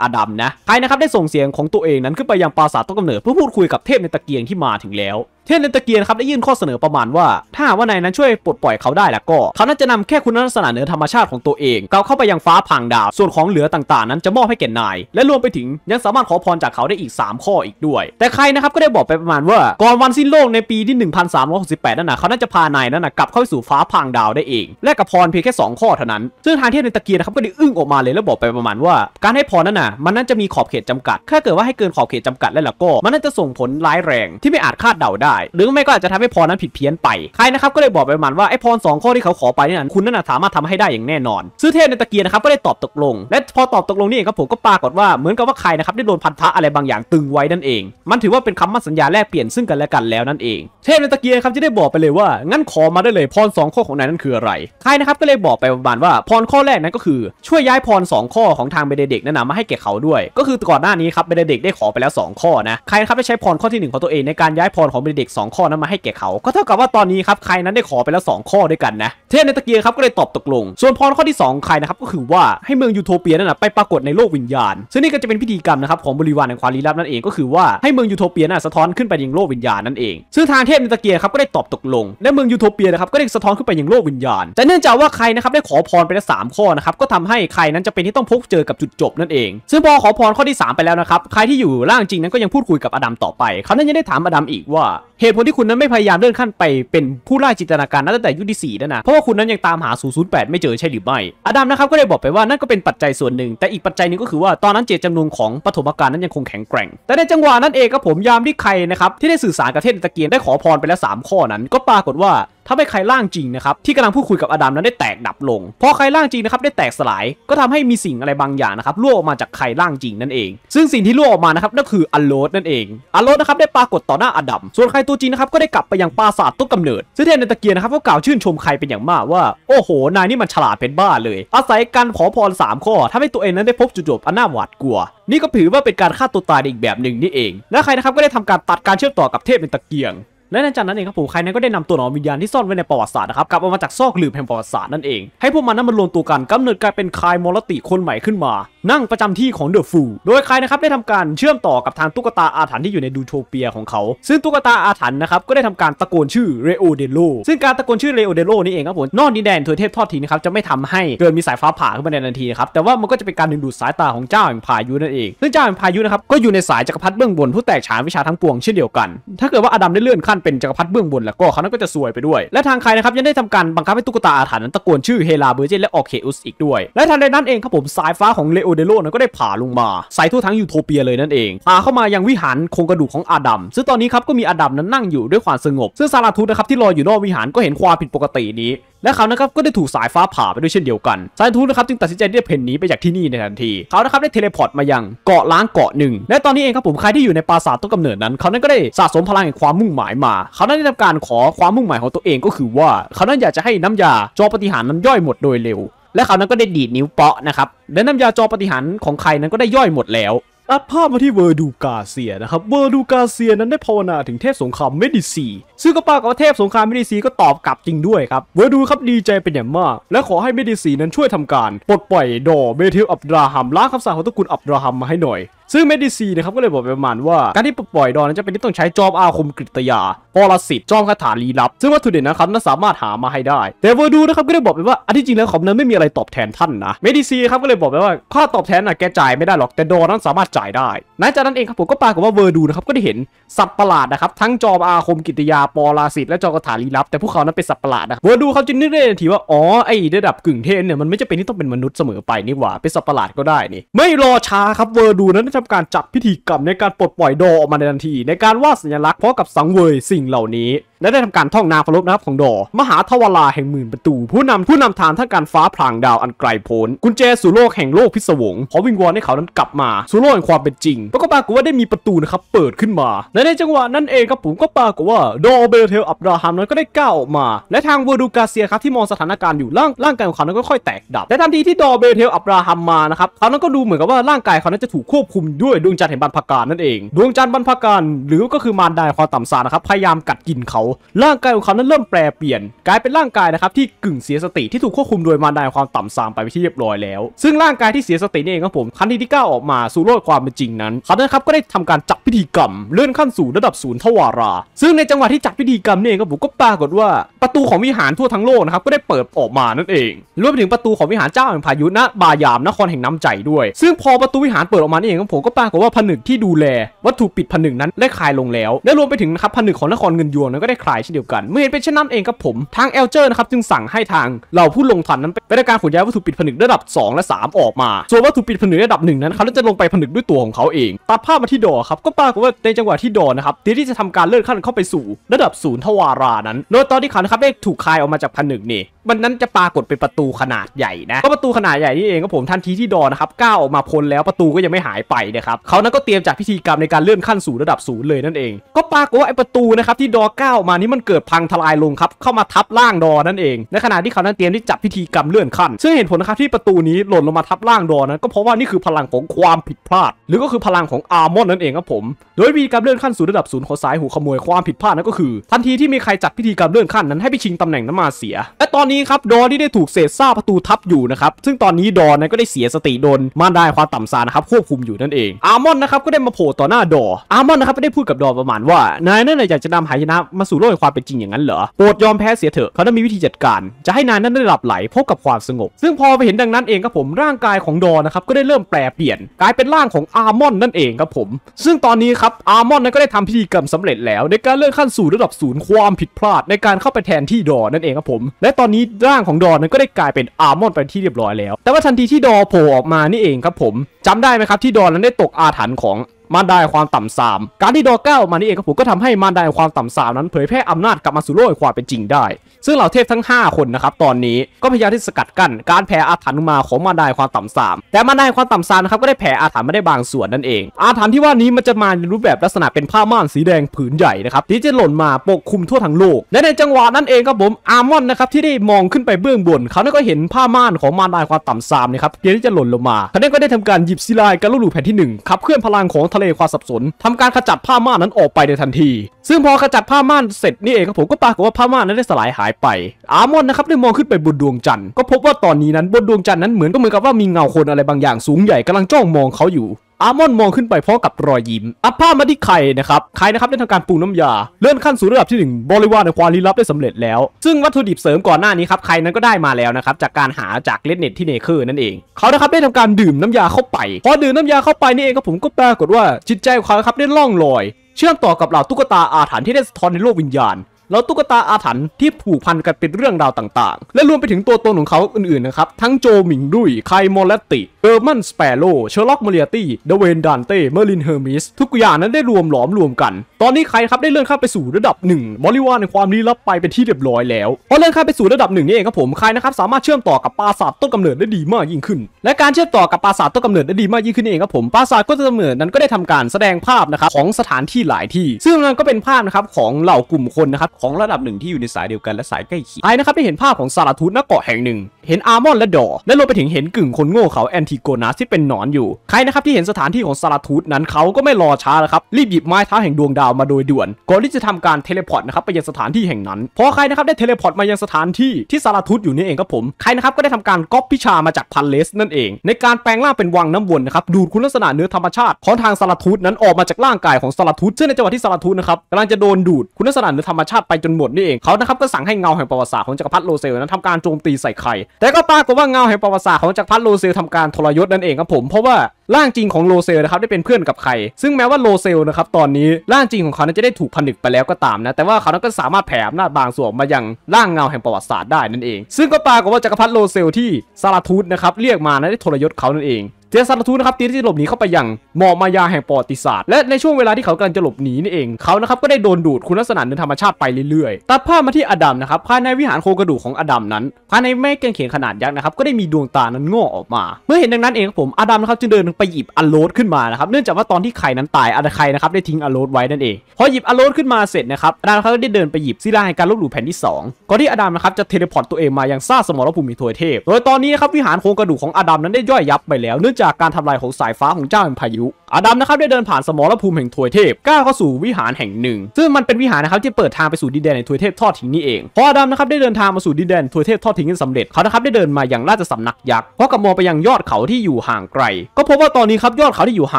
อาดัมนะ ใครนะครับได้ส่งเสียงของตัวเองนั้นขึ้นไปยังปราสาทต้นกำเนิดเพื่อพูดคุยกับเทพในตะเกียงที่มาถึงแล้วเฮเนตะเกียนครับได้ยื่นข้อเสนอประมาณว่า ถ้าว่านายนั้นช่วยปลดปล่อยเขาได้แล้วก็ เขาน่าจะนำแค่คุณลักษณะเหนือธรรมชาติของตัวเองกาเข้าไปยังฟ้าพังดาวส่วนของเหลือต่างๆนั้นจะมอบให้แก่นายและรวมไปถึงยังสามารถขอพรจากเขาได้อีก 3 ข้ออีกด้วย แต่ใครนะครับก็ได้บอกไปประมาณว่าก่อนวันสิ้นโลกในปีที่ 1368นั่นนะเขาน่าจะพานายนั่นนะกลับเข้าสู่ฟ้าพังดาวได้เอง และกับพรเพียงแค่2ข้อเท่านั้นซึ่งทางเทพในตะเกียนะครับก็ได้อึ้งออกมาเลยแล้วบอกไปประมาณว่า การให้พรนั้นนะมันน่าจะมีขอบเขตจำกัดแค่เกิดว่าให้เกินขอบเขตจำกัดแล้วล่ะก็มันน่าจะส่งผลร้ายแรงที่ไม่อาจคาดเดาได้หรือไม่ก็อาจจะทำให้พรนั้นผิดเพี้ยนไป ใครนะครับก็เลยบอกไปมันว่าไอ้พรสองข้อที่เขาขอไปนี่นะคุณนั่นสามารถทำให้ได้อย่างแน่นอน ซื้อเทพในตะเกียนะครับก็ได้ตอบตกลง และพอตอบตกลงนี่เองครับผมก็ปรากฏว่าเหมือนกับว่าใครนะครับได้โดนพันธะอะไรบางอย่างตึงไว้ นั่นเอง มันถือว่าเป็นคำมั่นสัญญาแลกเปลี่ยน ซึ่งกันและกันแล้วนั่นเอง เทพในตะเกียครับจะได้บอกไปเลยว่า งั้นขอมาได้เลยพร 2 ข้อของนายนั่นคืออะไร ใครนะครับก็เลยบอกไปประมาณว่าพรข้อแรกนั้นก็คือช่วยย้ายพร 2 ข้อของทางเบเดเด็กนั่นนะมาให้แก่เขาด้วย ก็คือก่อนหน้านี้ครับเบเดเด็กได้ขอไปแล้ว 2 ข้อนะใครนะครับได้ใช้พรข้อที่ 1 ของตัวเองในการย้ายพรของเบเดด็ก2ข้อนั้นมาให้แก่เขา ก็เท่ากับว่าตอนนี้ครับใครนั้นได้ขอไปแล้ว2ข้อด้วยกันนะ เทพในตะเกียครับก็เลยตอบตกลง ส่วนพรข้อที่2ใครนะครับก็คือว่าให้เมืองยูโทเปียนั่นนะไปปรากฏในโลกวิญญาณ ซึ่งนี่ก็จะเป็นพิธีกรรมนะครับของบริวารแห่งความลี้ลับนั่นเองก็คือว่าให้เมืองยูโทเปียนั่ะสะท้อนขึ้นไปยังโลกวิญญาณนั่นเอง ซึ่งทางเทพในตะเกียครับก็ได้ตอบตกลง และเมืองยูโทเปียนะครับก็ได้สะท้อนขึ้นไปยังโลกวิญญาณ แต่เนื่องจากว่าใครนะครับได้ขอพรไปแล้ว3ข้อนะครับก็ทำให้ใครนั้นจะเป็นที่ต้องพบเจอกับจุดจบนั่นเองซึ่งพอขอพรข้อที่ 3 ไปแล้วนะครับใครที่อยู่ล่างจริงนั้นก็ยังพูดคุยกับอดัมต่อไปเขานั้นยังได้ถามอดัมอีกว่าเหตุผลที่คุณนั้นไม่พยายามเลื่อนขั้นไปเป็นผู้ล่าจินตนาการนั้นตั้งแต่ยุคที่สนั่นนะ เพราะว่าคุณนั้นยังตามหา 008 ไม่เจอใช่หรือไม่อดัมนะครับก็ได้บอกไปว่านั่นก็เป็นปัจจัยส่วนหนึ่ง แต่อีกปัจจัยหนึ่งก็คือว่าตอนนั้นเจตจำนงของปฐมกาลนั้นยังคงแข็งแกร่ง แต่ในจังหวะนั้นเองครับผมยามที่ใครนะครับที่ได้สื่อสารกับเทพตะเกียงได้ขอพรไปแล้ว3ข้อนั้น ก็ปรากฏว่าทำให้ไคล่างจริงนะครับที่กำลังพูดคุยกับอดัมนั้นได้แตกดับลงพอไคล่างจริงนะครับได้แตกสลายก็ทำให้มีสิ่งอะไรบางอย่างนะครับล่วงออกมาจากไคล่างจริงนั่นเองซึ่งสิ่งที่ล่วงออกมานะครับนั่นคืออัโลดนั่นเองอัโลดนะครับได้ปรากฏต่อหน้าอดัมส่วนไคตัวจริงนะครับก็ได้กลับไปยังปราสาทต้นกำเนิดซึ่งเในตะเกียรนะครับก็กล่าวชื่นชมไคเป็นอย่างมากว่าโอ้โหนายนี่มันฉลาดเป็นบ้าเลย อาศัยการขอพร 3 ข้อ ทำให้ตัวเองนั้นได้พบจุดจบอันน่าหวาดกลัว นี่ก็ถือว่าเป็นการฆ่าตัวตายอีกแบบหนึ่งนี่เอง และใครนะครับก็ได้ทำการตัดการเชื่อมต่อกับเทพเป็นตะเกียงและในจากนั้นเองครับผมใครนั้นก็ได้นำตัวหนอนวิญญาณที่ซ่อนไว้ในประวัติศาสตร์นะครับกลับออกมาจากซอกหลืบแห่งประวัติศาสตร์นั่นเอง ให้พวกมันนั้นมันรวมตัวกันกำเนิดกลายเป็นคายมอรติคนใหม่ขึ้นมา นั่งประจำที่ของเดอะฟูโดยใครนะครับได้ทำการเชื่อมต่อกับทางตุ๊กตาอาถรรพ์ที่อยู่ในดูโทเปียของเขา ซึ่งตุ๊กตาอาถรรพ์นะครับก็ได้ทำการตะโกนชื่อเรโอเดโลซึ่งการตะโกนชื่อเรโอเดโลนี่เองครับผมนอกดินแดนทวยเทพทอดทีนะครับจะไม่ทำให้เกิดมีสายฟ้าผ่าขึ้นมาในทันทีนะครับแต่ว่ามันก็จะเป็นการดึงดูดสายตาของเจ้าแห่งพายุนั่นเองซึ่งเจ้าแห่งพายุนะครับก็อยู่ในสายจักรพรรดิเบื้องบนผู้แตกฉานวิชาทั้งปวงเช่นเดียวกันถ้าเกิดว่าอดัมได้เลื่อนขั้นานเป็นจักรพรรดิเบื้องบนแล้วก็เขานั้นก็จะซวยไปด้วย และทางใครนะครับ ยังได้ทำการบังคับให้ตุ๊กตาอาถรรพ์นั้น ตะโกนชื่อเฮลาเบอร์เจนและออกเคอุสอีกด้วย และทันใดนั้นเองครับผม สายฟ้าของเลโอเดโลนั้นก็ได้ผ่าลงมา ใส่ทั่วทั้งยูโทเปียเลยนั่นเองพาเข้ามายังวิหารโครงกระดูกของอาดัมซึ่งตอนนี้ครับก็มีอาดัมนั้นนั่งอยู่ด้วยความสงบซึ่งซาลาทูนะครับที่ลอยอยู่นอกวิหารก็เห็นความผิดปกตินี้และเขานะครับก็ได้ถูกสายฟ้าผ่าไปด้วยเช่นเดียวกันซานทูนะครับจึงตัดสินใจที่จะเพ่นหนีไปจากที่นี่ในทันที เขานะครับได้เทเลพอร์ตมายังเกาะล้างเกาะหนึ่ง และตอนนี้เองครับผมใครที่อยู่ในปราสาทต้นกำเนิดนั้น เขานั้นก็ได้สะสมพลังแห่งความมุ่งหมายมา เขานั้นได้ทำการขอความมุ่งหมายของตัวเองก็คือว่า เขานั้นอยากจะให้น้ำยาจอปฏิหารนั้นย่อยหมดโดยเร็ว และเขานั้นก็ได้ดีดนิ้วเปาะนะครับและน้ำยาจอปฏิหารของใครนั้นก็ได้ย่อยหมดแล้วอัดภาพมาที่เวอร์ดูกาเซียนะครับ เวอร์ดูกาเซียนั้นได้ภาวนาถึงเทพสงครามเมดิซีซึ่งก็ปากับาเทพสงครามเมดิซีก็ตอบกลับจริงด้วยครับ เวอร์ดูครับดีใจเป็นอย่างมาก และขอให้เมดิซีนั้นช่วยทำการ ปลดปล่อยดอเบเิลอับราฮัมล้างคำสาปของตระกูลอับราฮัมมาให้หน่อยซึ่งเมดิซีนะครับก็เลยบอกประมาณว่า การที่ปล่อยดอนนั้นจะเป็นที่ต้องใช้จอมอาคมกริตยาปรสิตจอมคาถาลีลับซึ่งวัตถุเด่นนะครับน่าสามารถหามาให้ได้ แต่เวอร์ดูนะครับก็ได้บอกไปว่า อันที่จริงแล้วเขานั้นไม่มีอะไรตอบแทนท่านนะเมดิซีครับก็เลยบอกไปว่าค่าตอบแทนน่ะแกจ่ายไม่ได้หรอกแต่ดอนนั้นสามารถจ่ายได้หลังจากนั้นเองครับผมก็ปรากฏว่าเวอร์ดูนะครับก็ได้เห็นสัตว์ประหลาดนะครับทั้งจอมอาคมกิตยาปราสิตและจอมคาถาลีลับแต่พวกเขานั้นเป็นสัตว์ประหลาดนะเวอร์ดูเขาจึงนึกได้ทันทีว่าอ๋อไอ้ระดับกึ่งเทนเนี่ยมันไม่จเป็นที่ต้องเป็นมนุษย์เสมอไปนี่หว่าเป็นสัตว์ประหลาดก็ได้นี่ไม่รอช้าครับเวอร์ดูนั้นทำการจัดพิธีกรรมในการปลดปล่อยโดออกมาในทันที ในการวาดสัญลักษณ์พร้อมกับสังเวยสิ่งเหล่านี้ และได้ทำการท่องนาพลบนะครับของโดมหาทวาราแห่งหมื่นประตู ผู้นำผู้นำทางทางการฟ้าพรางดาวอันไกลโพ้นกุญแจสู่โลกแห่งโลกพิศวงขอวิงวอนให้เขานั้นกลับมา สู่โลกแห่งความเป็นจริงปรากฏว่าได้มีประตูนะครับเปิดขึ้นมาและในจังหวะนั้นเองครับผมก็ปรากฏว่าโดเบลเทลอับราฮัมนั้นก็ได้ก้าวออกมา และทางเวอร์ดูกาเซียครับที่มองสถานการณ์อยู่ร่างร่างกายของเขานั้นก็ค่อยแตกดับและทันทีที่โดเบลเทลอับราฮัมมานะครับเขานั้นก็ดูเหมือนกับว่าร่างกายเขานั้นจะถูกควบคุมด้วยดวงจันทร์แห่งบรรพการนั่นเอง ดวงจันทร์บรรพการหรือก็คือมารดาความต่ำสารนะครับพยายามกัดกินเขา ร่างกายของเขานั้นเริ่มแปรเปลี่ยนกลายเป็นร่างกายนะครับที่กึ่งเสียสติที่ถูกควบคุมโดยมารดาความต่ำสารไปที่เรียบร้อยแล้ว ซึ่งร่างกายที่เสียสตินี่เองครับผมคันที่ที่ก้าออกมาสู่โลกความเป็นจริงนั้นเขานนครับก็ได้ทำการจับพิธีกรรมเลื่อนขั้นสู่ระดับศูนย์ทวารา ซึ่งในจังหวะที่จับพิธีกรรมนี่เองครับผมก็ปรากฏว่า ประตูของวิหารทั่วทั้งโลกนะครับก็ได้เปิดออกมานั่นเองรวมถึงประตูของวิหารเจ้าแห่งพายุณบายามนครแห่งน้ำใจด้วยซึ่งพอประตูวิหารเปิดออกมานี่เองครับผก็ปรากฏว่าผนึกที่ดูแล วัตถุปิดผนึกนั้นได้คลายลงแล้ว และรวมไปถึงนะครับผนึกของนครเงินยวงนั้นก็ได้คลายเช่นเดียวกัน เมื่อเห็นเป็นเช่นนั้นเองครับผมทางเอลเจอร์นะครับจึงสั่งให้ทางเราผู้ลงทันนั้นไปในการขนย้ายวัตถุปิดผนึกระดับ 2 และ3ออกมาส่วนวัตถุปิดผนึกระดับหนึ่งนั้นเขาจะลงไปผนึกด้วยตัวของเขาเองตัดภาพมาที่ดอครับก็ปรากฏว่าในจังหวะที่ดอนะครับที่ที่จะทำการเลื่อนขั้นเข้าไปสู่ ระดับศูนย์ทวารานั้นโดยตอนที่ขานครับได้ถูกคลายออกมาจากผนึกนี่ มันนั้นจะปรากฏเป็นประตูขนาดใหญ่นะก็ประตูขนาดใหญ่นี่เองก็ผมทันทีที่ดอนะครับก้าวออกมาพ้นแล้วประตูก็ยังไม่หายไปนะครับเขานั้นก็เตรียมจากพิธีกรรมในการเลื่อนขั้นสู่ระดับศูนย์เลยนั่นเอง ก็ปรากฏว่าไอประตูนะครับที่ดอเก้ามานี้มันเกิดพังทลายลงครับเข้ามาทับร่างดอนั่นเองในขณะที่เขานั้นเตรียมที่จับพิธีกรรมเลื่อนขั้นซึ่งเห็นผลนะครับที่ประตูนี้หล่นลงมาทับร่างดอนั้นก็เพราะว่านี่คือพลังของความผิดพลาด หรือก็คือพลังของอาร์มอนนั่นเองครับผมโดยพิธีกรรมเลื่อนขั้นสู่ระดับศูนย์ของสายหูขโมยความผิดพลาดนั่นก็คือ ทันทีที่มีใครจัดพิธีกรรมเลื่อนขั้นนั้นให้ไปชิงตำแหน่งนั้นมาเสียและตอนนี้ครับดอที่ได้ถูกเศษซ่าประตูทับอยู่นะครับซึ่งตอนนี้ดอนั้นก็ได้เสียสติโดนมารดาความต่ำซานะครับควบคุมอยู่นันนั่นเองอาร์มอนนะครับ ก็ได้มาโผล่ต่อหน้าดออาร์มอนนะครับก็ได้พูดกับดอประมาณว่านายนั่นอยากจะนำหายนะมาสู่โลกแห่งความเป็นจริงอย่างนั้นเหรอโปรดยอมแพ้เสียเถอะเขาจะมีวิธีจัดการ จะให้นายนั้นได้หลับไหลพบกับความสงบ ซึ่งพอไปเห็นดังนั้นเองครับผมร่างกายของดอนะครับก็ได้เริ่มแปลเปลี่ยน กลายเป็นร่างของอาร์มอนนั่นเองครับผมซึ่งตอนนี้ครับอาร์มอนนั้นก็ได้ทำพิธีกรรมสำเร็จแล้วในการเลื่อนขั้นสู่ระดับศูนย์ความผิดพลาดในการเข้าไปแทนที่ดอนั่นเองครับผม และตอนนี้ร่างของดอนั้นก็ได้กลายเป็นอาร์มอนไปที่เรียบร้อยแล้ว แต่ว่าทันทีที่ดอโผล่ออกมานี่เองครับผม จำได้ไหมครับที่ดอนันได้ตกอาถรรพ์ของมารดาความต่ำสามการที่ดอเก้ามานี่เองครับผมก็ทำให้มารดาความต่ำสามนั้นเผยแพร่อำนาจกลับมาสู่โลกความเป็นจริงได้ ซึ่งเหล่าเทพทั้ง 5 คนนะครับตอนนี้ก็พยายามที่สกัดกั้นการแผ่อาถรรพ์มาของมารดาความต่ำสาม แต่มารดาความต่ำสามนะครับก็ได้แผ่อาถรรพ์มาได้บางส่วนนั่นเอง อาถรรพ์ที่ว่านี้มันจะมาในรูปแบบลักษณะเป็นผ้าม่านสีแดงผืนใหญ่นะครับที่จะหล่นมาปกคลุมทั่วทั้งโลก และในจังหวะนั้นเองครับผมอาร์มอนนะครับที่ได้มองขึ้นไปเบื้องบน เขาก็เห็นผ้าม่านของมารดาความต่ำสามนะครับเพื่อที่จะหล่นลงมาเขาก็ได้ทำการหยิบศิลายการลูกหลแผ่นที่1ขับเคลื่อนพลังของทะเลความสับสนทำการขจัดผ้าม่านนั้นออกไปในทันทีซึ่งพอขจัดผ้าม่านเสร็จนี่เองครับผมก็ปรากฏว่าผ้าม่านนั้นได้สลายหายไป อาร์มอนนะครับได้มองขึ้นไปบนดวงจันทร์ก็พบว่าตอนนี้นั้นบนดวงจันทร์นั้นเหมือนก็เหมือนกับว่ามีเงาคนอะไรบางอย่างสูงใหญ่กำลังจ้องมองเขาอยู่ อาร์มอนมองขึ้นไปพร้อมกับรอยยิ้มอัพผ้ามาที่ไข่นะครับไข่นะครับได้ทำการปรุงน้ำยาเลื่อนขั้นสู่ระดับที่1บริวารในความลี้ลับได้สำเร็จแล้วซึ่งวัตถุดิบเสริมก่อนหน้านี้ครับไข่นั้นก็ได้มาแล้วนะครับจากการหาจากเลดเน็ตที่เนเคอร์นั่นเอง เขานะครับได้ทำการดื่มน้ำยาเข้าไป พอดื่มน้ำยาเข้าไปนี่เองครับผมก็ปรากฏว่าจิตใจของเขาครับได้ล่องลอยเชื่อมต่อกับเหล่าตุ๊กตาอาถรรพ์ที่ได้สะท้อนในโลกวิญญาณแล้วตุ๊กตาอาถรรพ์ที่ผูกพันกันเป็นเรื่องราวต่างๆ และรวมไปถึงตัวตนของเขาอื่นๆ นะครับ ทั้งโจมิงดุยไคมอลติ เบอร์มันสเปโล เชอร์ล็อกมาเรียตี้เดเวนดานเต้ เมอร์ลินเฮอร์มิส ทุกอย่างนั้นได้รวมหลอมรวมกัน ตอนนี้ใครครับได้เลื่อนขั้นไปสู่ระดับ1บริวารในความลี้ลับไปเป็นที่เรียบร้อยแล้วพอเลื่อนขั้นไปสู่ระดับหนึ่งนี่เองครับผม ใครนะครับสามารถเชื่อมต่อกับปราสาทต้นกำเนิดได้ดีมากยิ่งขึ้น และการเชื่อมต่อกับปราสาทต้นกำเนิดได้ดีมากยิ่งขึ้นเองครับผมปราสาทต้นกำเนิดนั้นก็ได้ทำการแสดงภาพนะครับของสถานที่หลายที่ ซึ่งนั้นก็เป็นภาพนะครับของเหล่ากลุ่มคนนะครับของระดับหนึ่งที่อยู่ในสายเดียวกันและสายใกล้เคียงไอ้นะครับได้เห็นภาพของซาลาทุนณเกาะแห่งหนึ่งเห็นอาร์มอนและดอและลงไปถึงเห็นกึ่งคนโง่เขาแอนติโกนัสที่เป็นหนอนอยู่ใครนะครับที่เห็นสถานที่ของซาลาทูธนั้นเขาก็ไม่รอช้าแล้วครับรีบหยิบไม้เท้าแห่งดวงดาวมาโดยด่วนก่อนที่จะทำการเทเลพอร์ตนะครับไปยังสถานที่แห่งนั้นพอใครนะครับได้เทเลพอร์ตมายังสถานที่ที่ซาลาทูธอยู่นี่เองครับผมใครนะครับก็ได้ทำการก๊อปพิชามาจากพันเลสนั่นเอง ในการแปลงร่างเป็นวังน้ำวนนะครับดูดคุณลักษณะเนื้อธรรมชาติของทางซาลาทูธนั้นออกมาจากร่างกายของซาลาทูธซึ่งในจังหวะที่ซาลาทูธนะครับกำลังจะโดนดูดคุณลักษณะเนื้อธรรมชาติไปจนหมดนี่เองเขานะครับก็สั่งให้เงาแห่งประวัติศาสตร์ของจักรพรรดิโลเซลนั้นทำการโจมตีใส่ใครแต่ก็ปรากฏว่าเงาแห่งประวัติศาสตร์ของจักรพรรดิลูซิลทำการทรยศนั่นเองครับผมเพราะว่าร่างจริงของโลเซลนะครับได้เป็นเพื่อนกับใคร ซึ่งแม้ว่าโลเซลนะครับตอนนี้ร่างจริงของเขานั้นจะได้ถูกผนึกไปแล้วก็ตามนะ แต่ว่าเขานั้นก็สามารถแผ่อำนาจบางส่วนมายังร่างเงาแห่งประวัติศาสตร์ได้ นั่นเอง ซึ่งก็ปรากฏว่าจักรพรรดิโลเซลที่ซาลาทูตนะครับเรียกมานะได้ทรยศเขานั่นเอง เจสันทูนะครับตีที่หลบหนีเข้าไปยังหมอกมายาแห่งประวัติศาสตร์ และในช่วงเวลาที่เขากำลังจะหลบหนีนี่เอง เขานะครับก็ได้โดนดูดคุณลักษณะเนธรรมชาติไปเรื่อยๆตัดภาพมาที่อดัมนะครับภายในวิหารโครงกระดูกของอดัมนั้นภายในแม่แกงเขียนขนาดยักษ์นะครับก็ได้มีดวงตานั้นงอออกมา เมื่อเห็นดังนั้นเองผมอดัมนะครับจึงเดินไปหยิบอโลดขึ้นมานะครับเนื่องจากว่าตอนที่ไข่นั้นตายอาไข่นะครับได้ทิ้งอโลดไว้นั่นเอง พอหยิบอโลดขึ้นมาเสร็จนะครับอาดามเขาก็ได้เดินไปหยิบซีล่าในการลบหลู่แผ่นที่ 2ก่อนที่อาดามนะครับ จะเทเลพอร์ตตัวเองมายังซาสมรภูมิทวยเทพโดยตอนนี้นะครับ วิหารโครงกระดูกของอาดามนั้นได้ย่อยยับไปแล้ว เนื่องจากการทำลายของสายฟ้าของเจ้าแห่งพายุอาดัมนะครับได้เดินผ่านสมรภูมิแห่งทวยเทพก้าวเข้าสู่วิหารแห่งหนึ่ง ซึ่งมันเป็นวิหารนะครับที่เปิดทางไปสู่ดินแดนในทวยเทพทอดทิ้งนี่เอง พออาดัมนะครับได้เดินทางมาสู่ดินแดนทวยเทพทอดทิ้งกันสำเร็จเขานะครับ ได้เดินมาอย่างราชสำนักยักษ์เพราะกับมองไปยังยอดเขาที่อยู่ห่างไกล ก็พบว่าตอนนี้ครับยอดเขาที่อยู่ห่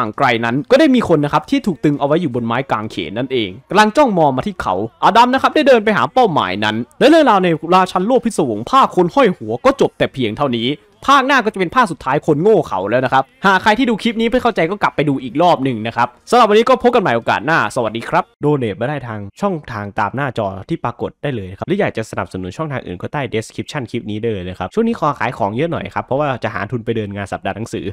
างไกลนั้น ก็ได้มีคนนะครับที่ถูกตึงเอาไว้อยู่บนไม้กางเขนนั่นเองกำลังจ้องมองมาที่เขา อาดัมนะครับได้เดินไปหาเป้าหมายนั้นและเรื่องราวในราชันโลกพิศวงผ้าคนห้อยหัวก็จบแต่เพียงเท่านี้ภาคหน้าก็จะเป็นภาคสุดท้ายคนโง่เขาแล้วนะครับ หากใครที่ดูคลิปนี้ไม่เข้าใจก็กลับไปดูอีกรอบหนึ่งนะครับสำหรับวันนี้ก็พบกันใหม่โอกาสหน้า สวัสดีครับ โดเนทมาได้ทางช่องทางตามหน้าจอที่ปรากฏได้เลยครับ หรืออยากจะสนับสนุนช่องทางอื่นก็ใต้ description คลิปนี้เลยนะครับ ช่วงนี้ขอขายของเยอะหน่อยครับ เพราะว่าจะหาทุนไปเดินงานสัปดาห์หนังสือ